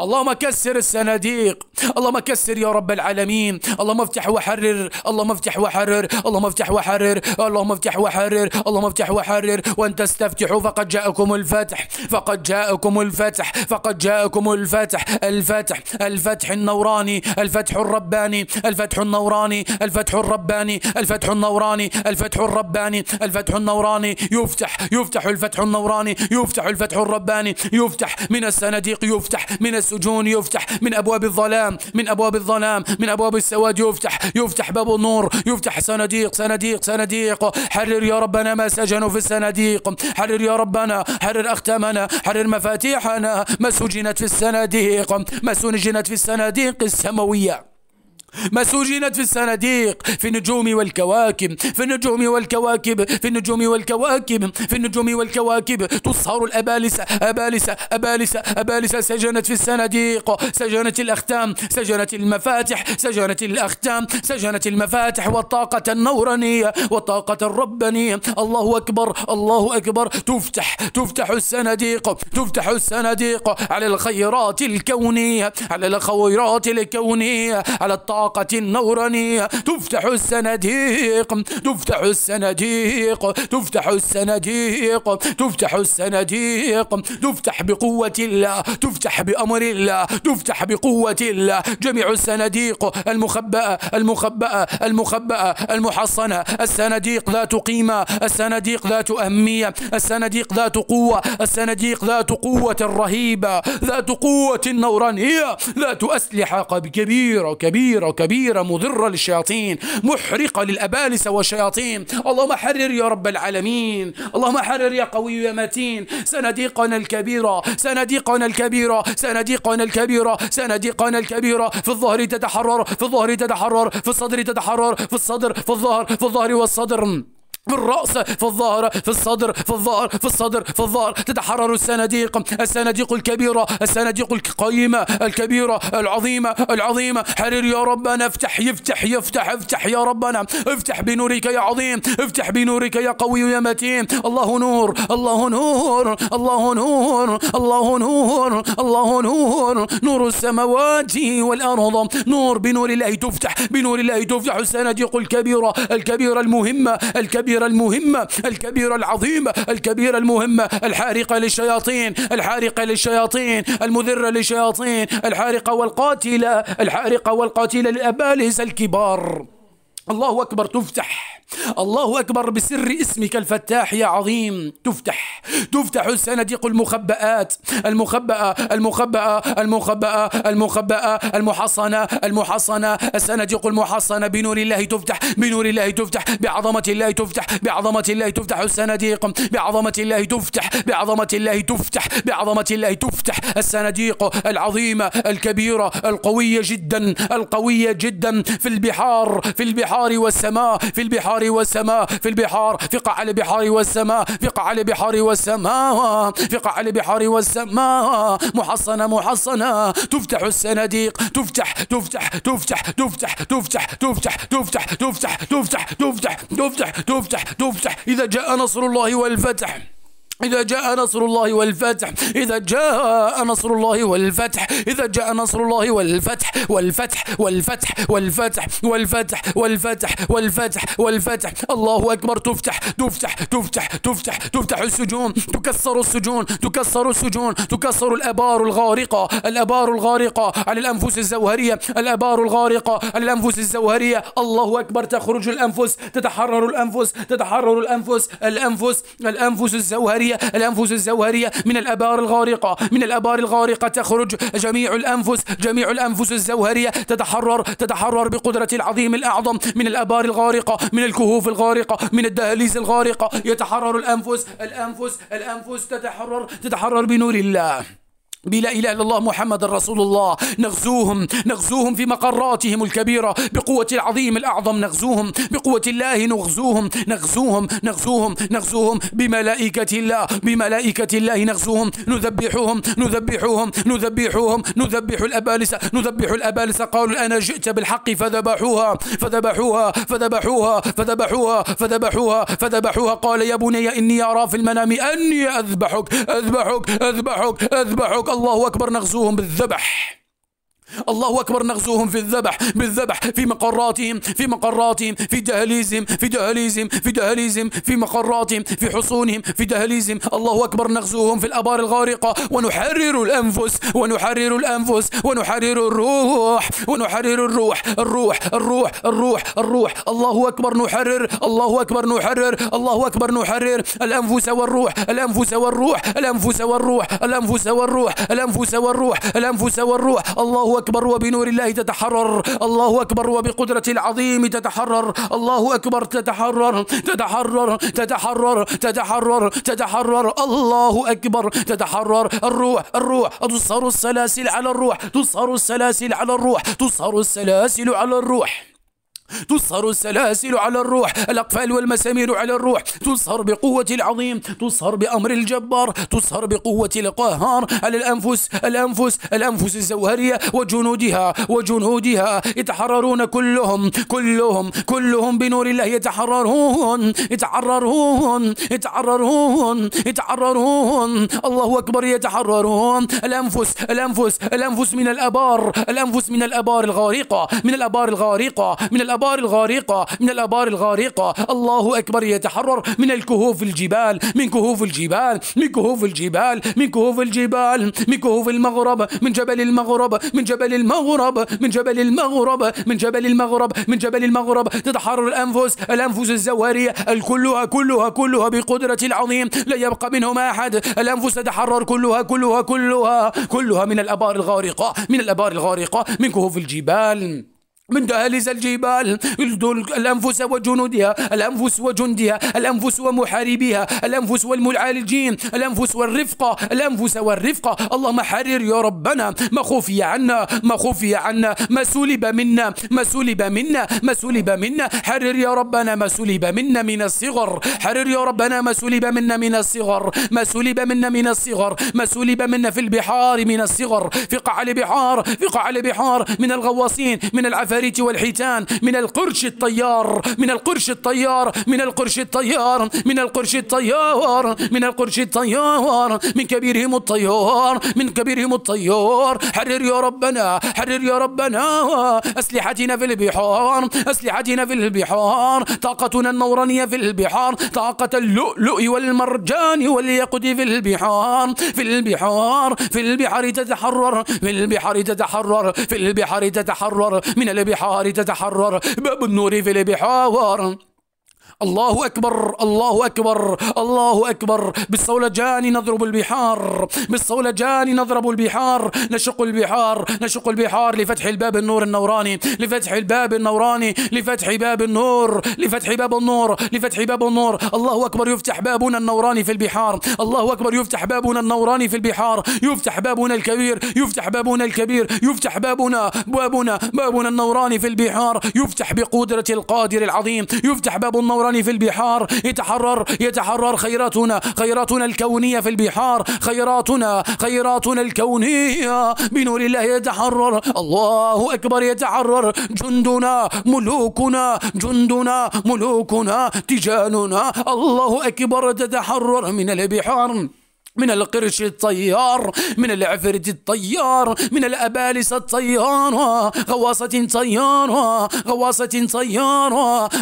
اللهم كسر الصناديق اللهم كسر يا رب العالمين اللهم افتح وحرر اللهم افتح وحرر اللهم افتح وحرر اللهم افتح وحرر اللهم افتح وحرر وان تستفتحوا فقد جاءكم الفتح فقد جاءكم الفتح فقد جاءكم الفتح الفتح الفتح النوراني الفتح الرباني الفتح النوراني الفتح الرباني الفتح النوراني الفتح الرباني الفتح النوراني يفتح يفتح الفتح النوراني يفتح الفتح الرباني يفتح من الصناديق يفتح من من السجون يفتح من أبواب الظلام من أبواب الظلام من أبواب السواد يفتح يفتح باب النور يفتح صناديق صناديق صناديق حرر يا ربنا ما سجنوا في الصناديق حرر يا ربنا حرر أختامنا حرر مفاتيحنا ما سجنت في الصناديق ما سجنت في الصناديق السماوية ما سجنت في الصناديق في النجوم والكواكب في النجوم والكواكب في النجوم والكواكب في النجوم والكواكب تصهر الأبالسة أبالسة أبالسة أبالسة سجنت في الصناديق سجنت الأختام سجنت المفاتح سجنت الأختام سجنت المفاتح والطاقة النورانية والطاقة الربانية الله أكبر الله أكبر تفتح تفتح الصناديق تفتح الصناديق على الخيرات الكونية على الخيرات الكونية على الطاقة طاقة نورانية تفتح الصناديق تفتح الصناديق تفتح الصناديق تفتح الصناديق تفتح بقوة الله تفتح بأمر الله تفتح بقوة الله جميع الصناديق المخبأة المخبأة المخبأة المحصنة الصناديق ذات قيمة الصناديق ذات أهمية الصناديق ذات قوة الصناديق ذات قوة رهيبة ذات قوة نورانية ذات أسلحة كبيرة كبيرة كبيرة مضرة للشياطين محرقة للأبالسة والشياطين اللهم حرر يا رب العالمين اللهم حرر يا قوي يا متين سنديقنا الكبيرة سنديقنا الكبيرة سنديقنا الكبيرة سنديقنا الكبيرة في الظهر تتحرر في الظهر تتحرر في الصدر تتحرر في الصدر في الظهر في الظهر والصدر في الرأس في الظهر في الصدر في الظهر في الصدر في الظهر تتحرر الصناديق الصناديق الكبيرة الصناديق القيمة الكبيرة العظيمة العظيمة حرير يا ربنا افتح يفتح يفتح افتح يا ربنا افتح بنورك يا عظيم افتح بنورك يا قوي يا متين الله نور الله نور الله نور الله نور الله نور نور السماوات والأرض نور بنور الله تفتح بنور الله تفتح الصناديق الكبيرة الكبيرة المهمة الكبيرة الكبيرة المهمة الكبيرة العظيمة الكبيرة المهمة الحارقة للشياطين الحارقة للشياطين المذرة للشياطين الحارقة والقاتلة الحارقة والقاتلة للأبالس الكبار الله أكبر تفتح الله أكبر بسر اسمك الفتاح يا عظيم تفتح تفتح الصناديق المخبأات المخبأة المخبأة المخبأة المخبأة المحصنة المحصنة الصناديق المحصنة بنور الله تفتح بنور الله تفتح بعظمة الله تفتح بعظمة الله تفتح الصناديق بعظمة الله تفتح بعظمة الله تفتح بعظمة الله تفتح الصناديق العظيمة الكبيرة القوية جدا القوية جدا في البحار في البحار البحار والسماء في البحار والسماء في البحار في قاع بحار والسماء في قاع بحار والسماء في قاع بحار والسماء محصنة محصنة تفتح الصناديق تفتح تفتح تفتح تفتح تفتح تفتح تفتح تفتح تفتح تفتح تفتح تفتح تفتح إذا جاء نصر الله والفتح إذا جاء نصر الله والفتح إذا جاء نصر الله والفتح إذا جاء نصر الله والفتح والفتح والفتح والفتح والفتح والفتح والفتح والفتح الله أكبر تفتح تفتح تفتح تفتح تفتح السجون تكسر السجون تكسر السجون تكسر الأبار الغارقة الأبار الغارقة على الأنفس الزوهرية الأبار الغارقة على الأنفس الزوهرية الله أكبر تخرج الأنفس تتحرر الأنفس تتحرر الأنفس الأنفس الأنفس الزوهرية الزوهرية الأنفس الزوهرية من الأبار الغارقة من الأبار الغارقة تخرج جميع الأنفس جميع الأنفس الزوهرية تتحرر تتحرر بقدرة العظيم الأعظم من الأبار الغارقة من الكهوف الغارقة من الدهاليز الغارقة يتحرر الأنفس الأنفس الأنفس تتحرر تتحرر بنور الله بلا إله إلا الله محمد رسول الله نغزوهم نغزوهم في مقراتهم الكبيرة بقوة العظيم الأعظم نغزوهم بقوة الله نغزوهم نغزوهم نغزوهم نغزوهم بملائكة الله بملائكة الله نغزوهم نذبحهم نذبحهم نذبحهم نذبح الأبالسة نذبح الأبالسة قالوا انا جئت بالحق فذبحوها فذبحوها فذبحوها فذبحوها فذبحوها فذبحوها قال يا بني إني أرى في المنام أني أذبحك أذبحك أذبحك أذبحك الله أكبر نغزوهم بالذبح الله أكبر نغزوهم في الذبح بالذبح في مقراتهم في مقراتهم في دهاليزهم في دهاليزهم في دهاليزهم في مقراتهم في حصونهم في دهاليزهم الله أكبر نغزوهم في الأبار الغارقة ونحرر الأنفس ونحرر الأنفس ونحرر الروح ونحرر الروح الروح الروح الروح الروح الله أكبر نحرر الله أكبر نحرر الله أكبر نحرر الأنفس والروح الأنفس والروح الأنفس والروح الأنفس والروح الأنفس والروح الأنفس والروح الله أكبر وبنور الله تتحرر الله أكبر وبقدرة العظيم تتحرر الله أكبر تتحرر تتحرر تتحرر تتحرر تتحرر الله أكبر تتحرر الروح الروح تصهر السلاسل على الروح تصهر السلاسل على الروح تصهر السلاسل على الروح تصهر السلاسل على الروح الأقفال والمسامير على الروح تصهر بقوة العظيم تصهر بأمر الجبار تصهر بقوة القهار على الأنفس الأنفس الأنفس الزوهرية وجنودها وجنودها يتحررون كلهم كلهم كلهم بنور الله يتحررون يتحررون يتحررون يتحررون الله أكبر يتحررون الأنفس الأنفس الأنفس من الأبار الأنفس من الأبار الغارقة من الأبار الغارقة من الأبار الآبار الغارقة من الآبار الغارقة الله أكبر يتحرر من الكهوف الجبال من كهوف الجبال من كهوف الجبال من كهوف الجبال من كهوف المغرب من جبل المغرب من جبل المغرب من جبل المغرب من جبل المغرب من جبل المغرب تتحرر الأنفس الأنفس الزوارية الكلها كلها كلها بقدرة العظيم لا يبقى منهم أحد الأنفس تتحرر كلها كلها كلها كلها من الأبار الغارقة من الأبار الغارقة من كهوف الجبال من دهاليز الجبال الأنفس وجنودها الأنفس وجندها الأنفس ومحاربيها الأنفس والمعالجين الأنفس والرفقة الأنفس والرفقة اللهم حرر يا ربنا ما خفي عنا ما خفي عنا ما سلب منا ما سلب منا ما سلب منا حرر يا ربنا ما سلب منا من الصغر حرر يا ربنا ما سلب منا من الصغر ما سلب منا من الصغر ما سلب منا في البحار من الصغر في قعل بحار في قعل بحار من الغواصين من العفاريت والفارت والحيتان من القرش الطيار من القرش الطيار من القرش الطيار من القرش الطيار من القرش الطيار من كبيرهم الطيار من كبيرهم الطيار حرر يا ربنا حرر يا ربنا أسلحتنا في البحار أسلحتنا في البحار طاقتنا النورانية في البحار طاقة اللؤلؤ والمرجان واليقود في البحار في البحار في البحر تتحرر في البحر تتحرر في البحر تتحرر من البحار البحار تتحرر باب النور في البحار الله أكبر الله أكبر الله أكبر بالصولجان نضرب البحار بالصولجان نضرب البحار نشق البحار نشق البحار لفتح الباب النور النوراني لفتح الباب النوراني لفتح باب النور لفتح باب النور لفتح باب النور الله أكبر يفتح بابنا النوراني في البحار الله أكبر يفتح بابنا النوراني في البحار يفتح بابنا الكبير يفتح بابنا الكبير يفتح بابنا بابنا بابنا النوراني في البحار يفتح بقدرة القادر العظيم يفتح باب النوراني القطران في البحار يتحرر يتحرر خيراتنا خيراتنا الكونية في البحار خيراتنا خيراتنا الكونية بنور الله يتحرر الله أكبر يتحرر جندنا ملوكنا جندنا ملوكنا تجاننا الله أكبر تتحرر من البحار من القرش الطيار من العفريت الطيار من الأبالسة الطيار غواصة طيار غواصة طيار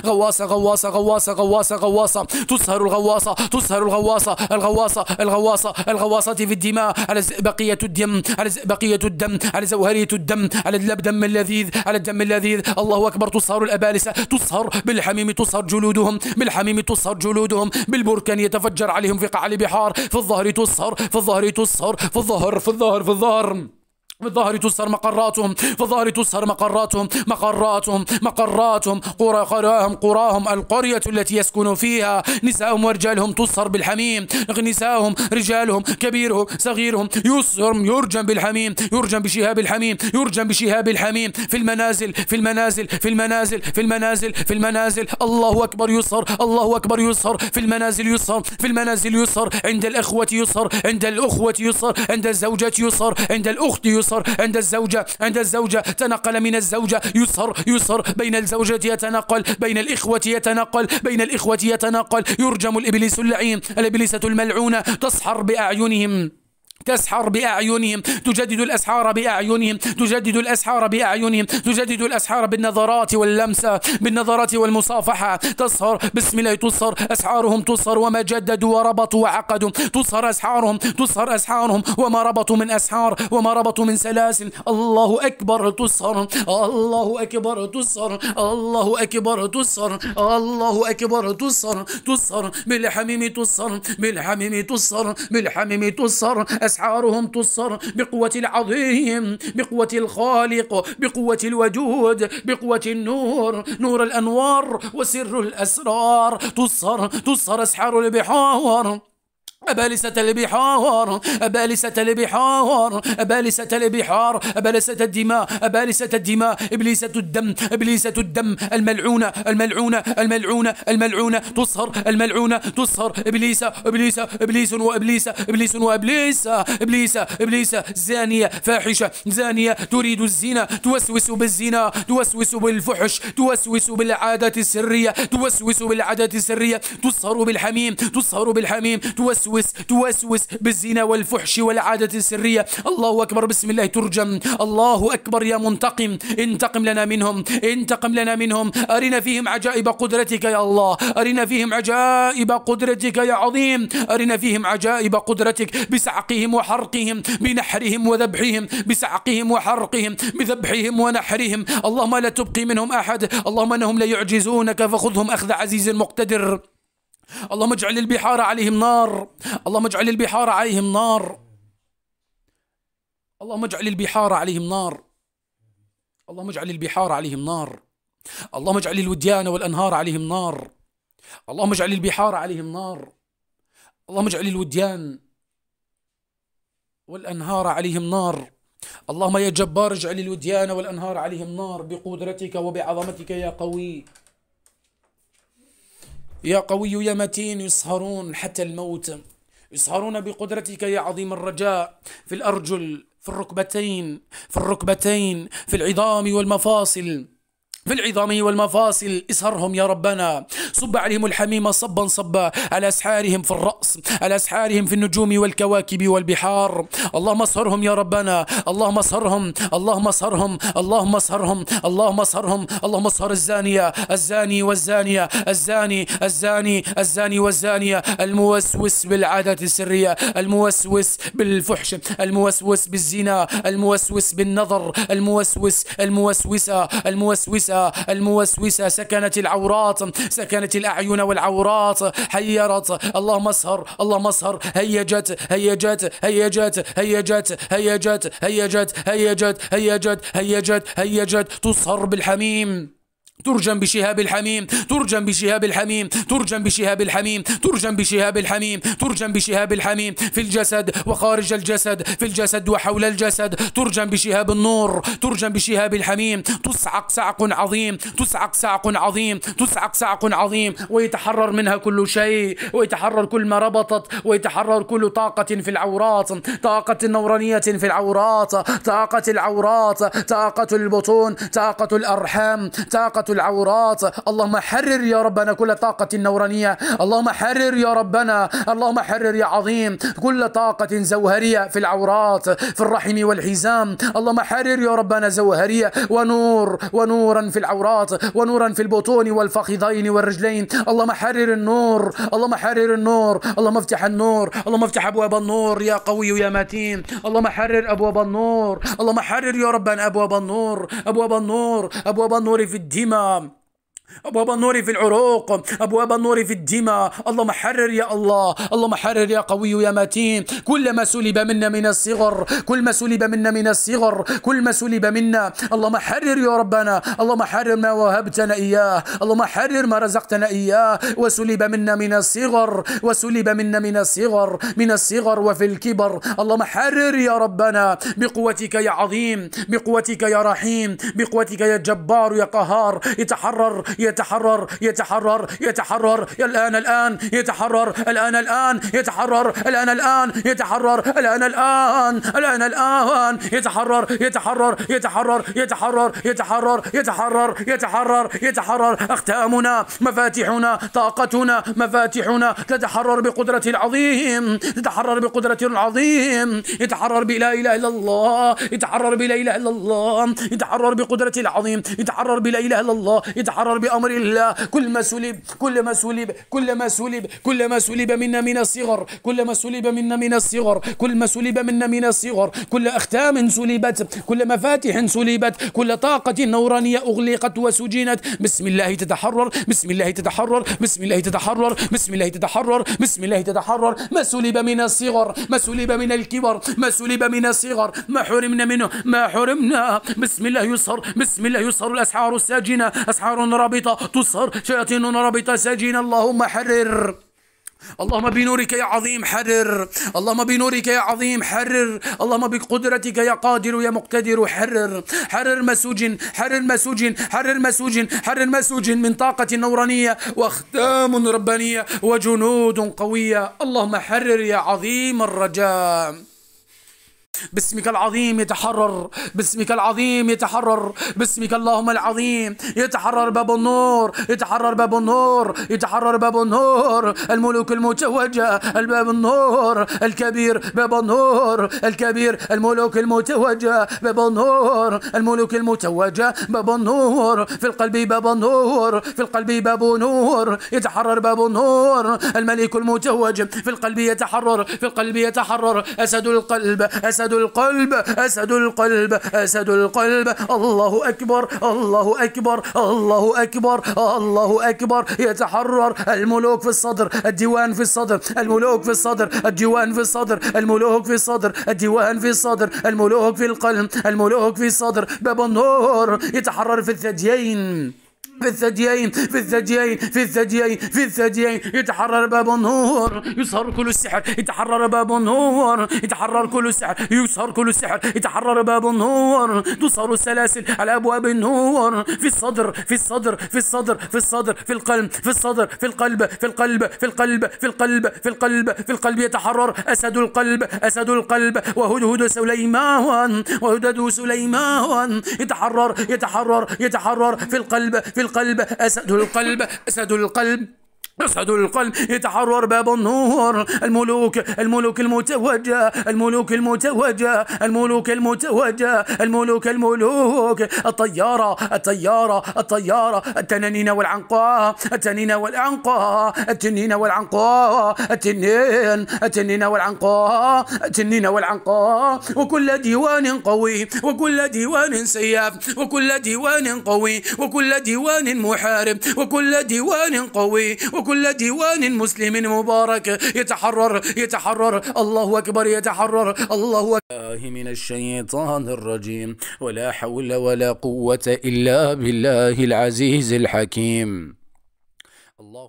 غواصة غواصة غواصة غواصة غواصة تسهر الغواصة تسهر الغواصة الغواصة الغواصة الغواصة في الدماء على بقية الدم على بقية الدم على زوهرية الدم على الدم اللذيذ على الدم اللذيذ الله أكبر تسهر الأبالسة تسهر بالحميم تسهر جلودهم بالحميم تسهر جلودهم بالبركان يتفجر عليهم في قعر البحار في الظهر تسهر السهر في الظهر تسهر في الظهر في الظهر في الظهر بالظهر تسهر مقراتهم فالظهر تسهر مقراتهم مقراتهم مقراتهم قرى قراهم قراهم القرية التي يسكن فيها نساءهم ورجالهم تسهر بالحميم نساءهم رجالهم كبيرهم صغيرهم يسهر يرجم بالحميم يرجم بشهاب الحميم يرجم بشهاب الحميم في المنازل في المنازل في المنازل في المنازل في المنازل الله أكبر يسهر الله أكبر يسهر في المنازل يسهر في المنازل يسهر عند الأخوة يسهر عند الأخوة يسهر عند الزوجة يسهر عند الأخت يسهر يصر عند الزوجة عند الزوجة تنقل من الزوجة يسهر يسهر بين الزوجة يتنقل بين الإخوة يتنقل بين الإخوة يتنقل يرجم الإبليس اللعين الإبليسة الملعونة تسحر بأعينهم تسحر بأعينهم تجدد الأسحار بأعينهم تجدد الأسحار بأعينهم تجدد الأسحار بالنظرات واللمسة بالنظرات والمصافحة تسهر بسم الله تسهر أسحارهم تسهر وما جددوا وربطوا وعقدوا تسهر أسحارهم تسهر أسحارهم وما ربطوا من أسحار وما ربطوا من سلاسل الله أكبر تسهر الله أكبر تسهر الله أكبر تسهر الله أكبر تسهر تسهر بالحميم تسهر بالحميم تسهر بالحميم تسهر أسعارهم تصر بقوة العظيم بقوة الخالق بقوة الوجود بقوة النور نور الأنوار وسر الأسرار تصر تصر أسحار البحار أبالسة البحار أبالسة البحار أبالسة البحار أبالسة الدماء أبالسة الدماء إبليسة الدم إبليسة الدم الملعونة الملعونة الملعونة الملعونة تصهر الملعونة تصهر إبليسة إبليسة إبليس وإبليسة إبليس وإبليسة إبليسة إبليسة زانية فاحشة زانية تريد الزنا توسوس بالزنا توسوس بالفحش توسوس بالعادة السرية توسوس بالعادة السرية تصهر بالحميم تصهر بالحميم توسوس توسوس توسوس بالزنا والفحش والعادة السرية الله أكبر بسم الله ترجم الله أكبر يا منتقم انتقم لنا منهم انتقم لنا منهم أرنا فيهم عجائب قدرتك يا الله أرنا فيهم عجائب قدرتك يا عظيم أرنا فيهم عجائب قدرتك بسعقهم وحرقهم بنحرهم وذبحهم بسعقهم وحرقهم بذبحهم ونحرهم اللهم لا تبقي منهم أحد اللهم أنهم لا يعجزونك فخذهم أخذ عزيز مقتدر اللهم اجعل البحار عليهم نار اللهم اجعل البحار عليهم نار اللهم اجعل البحار عليهم نار اللهم اجعل البحار عليهم نار اللهم اجعل الوديان والأنهار عليهم نار اللهم اجعل البحار عليهم نار اللهم اجعل الوديان والأنهار عليهم نار اللهم يا جبار اجعل الوديان والأنهار عليهم نار بقدرتك وبعظمتك يا قوي يا قوي يا متين يسهرون حتى الموت يسهرون بقدرتك يا عظيم الرجاء في الأرجل في الركبتين في الركبتين في العظام والمفاصل في العظام والمفاصل اسهرهم يا ربنا صب عليهم الحميم صبا صبا على أسحارهم في الرأس على أسحارهم في النجوم والكواكب والبحار اللهم اسهرهم يا ربنا اللهم اسهرهم اللهم اسهرهم اللهم اسهرهم اللهم اسهرهم اللهم اسهر الزانية الزاني والزانية الزاني الزاني الزاني والزانية الموسوس بالعادات السرية الموسوس بالفحش الموسوس بالزنا الموسوس بالنظر الموسوس الموسوسة الموسوسة الموسوسة سكنت العورات سكنت الأعين والعورات حيرت اللهم اسهر اللهم اسهر هيجت هيجت هيجت هيجت هيجت هيجت هيجت هيجت هيجت هيجت تصهر بالحميم ترجم بشهاب الحميم ترجم بشهاب الحميم ترجم بشهاب الحميم ترجم بشهاب الحميم ترجم بشهاب الحميم في الجسد وخارج الجسد في الجسد وحول الجسد ترجم بشهاب النور ترجم بشهاب الحميم تصعق صعق عظيم تصعق صعق عظيم تصعق صعق عظيم ويتحرر منها كل شيء ويتحرر كل ما ربطت ويتحرر كل طاقة في العورات طاقة نورانية في العورات طاقة العورات طاقة البطون طاقة الأرحام طاقة سترة العورات اللهم حرر يا ربنا كل طاقة نورانية اللهم حرر يا ربنا اللهم حرر يا عظيم كل طاقة زوهرية في العورات في الرحم والحزام اللهم حرر يا ربنا زوهرية ونور ونورا في العورات ونورا في البطون والفخذين والرجلين اللهم حرر النور اللهم حرر النور اللهم افتح النور اللهم افتح أبواب النور يا قوي يا متين اللهم حرر أبواب النور اللهم حرر يا ربنا أبواب النور أبواب النور أبواب النور في الدماء um أبواب النور في العروق أبواب النور في الدماء اللهم حرر يا الله اللهم حرر يا قوي يا متين كل ما سلب منا من الصغر كل ما سلب منا من الصغر كل ما سلب منا اللهم حرر يا ربنا اللهم حرر ما وهبتنا إياه اللهم حرر ما رزقتنا إياه وسلب منا من الصغر وسلب منا من الصغر من الصغر وفي الكبر اللهم حرر يا ربنا بقوتك يا عظيم بقوتك يا رحيم بقوتك يا جبار يا قهار يتحرر يتحرر يتحرر يتحرر الآن الآن يتحرر الآن الآن يتحرر الآن الآن يتحرر الآن الآن الآن الآن يتحرر يتحرر يتحرر يتحرر يتحرر يتحرر يتحرر يتحرر أختامنا مفاتيحنا طاقتنا مفاتيحنا تتحرر بقدرة العظيم تتحرر بقدرة العظيم يتحرر بلا إله إلا الله يتحرر بلا إله إلا الله يتحرر بقدرة العظيم يتحرر بلا إله إلا الله يتحرر بأمر الله كل ما سلب كل ما سلب كل ما سلب كل ما سلب منا من الصغر كل ما سلب منا من الصغر كل ما سلب منا من الصغر كل أختام سلبت كل مفاتح سلبت كل طاقة نورانية أغلقت وسجنت بسم الله تتحرر بسم الله تتحرر بسم الله تتحرر بسم الله تتحرر بسم الله تتحرر ما سلب من الصغر ما سلب من الكبر ما سلب من الصغر ما حرمنا منه ما حرمنا بسم الله يسهر بسم الله يسهر الأسحار الساجنة أسحار رابطة رابطة تسهر شياطين رابطة سجين اللهم حرر اللهم بنورك يا عظيم حرر اللهم بنورك يا عظيم حرر اللهم بقدرتك يا قادر يا مقتدر حرر حرر ما حرر ما حرر ما حرر ما من طاقة نورانية واختام ربانية وجنود قوية اللهم حرر يا عظيم الرجاء باسمك العظيم يتحرر باسمك العظيم يتحرر باسمك اللهم العظيم يتحرر باب النور يتحرر باب النور يتحرر باب النور الملوك المتوجة الباب النور الكبير باب النور الكبير الملوك المتوجة باب النور الملوك المتوجة باب النور في القلب باب النور في القلب باب نور يتحرر باب النور الملك المتوج في القلب يتحرر في القلب يتحرر أسد القلب أسد أسد القلب أسد القلب أسد القلب الله أكبر الله أكبر الله أكبر الله أكبر يتحرر الملوك في الصدر الديوان في الصدر الملوك في الصدر الديوان في الصدر الملوك في الصدر الديوان في الصدر الملوك في القلب الملوك في الصدر باب النور يتحرر في الثديين في الثديين في الثديين في الثديين في الثديين يتحرر باب النور يسهر كل السحر يتحرر باب النور يتحرر كل السحر يسهر كل السحر يتحرر باب النور تصهر السلاسل على ابواب النور في الصدر في الصدر في الصدر في الصدر في القلب في الصدر في القلب في القلب في القلب في القلب في القلب في القلب يتحرر اسد القلب اسد القلب وهدهد سليمان وهدهد سليمان يتحرر يتحرر يتحرر في القلب في القلب أسد القلب أسد القلب يصعد القلب يتحرر باب النور الملوك الملوك المتوجة الملوك المتوجة الملوك المتوجة الملوك الملوك الطيارة الطيارة الطيارة التنانين والعنقاء التنين والعنقاء التنين والعنقاء التنين التنين والعنقاء التنين والعنقاء وكل ديوان قوي وكل ديوان سياف وكل ديوان قوي وكل ديوان محارب وكل ديوان قوي وكل ديوان مسلم مبارك يتحرر يتحرر الله أكبر يتحرر الله أكبر من الشيطان الرجيم ولا حول ولا قوة إلا بالله العزيز الحكيم الله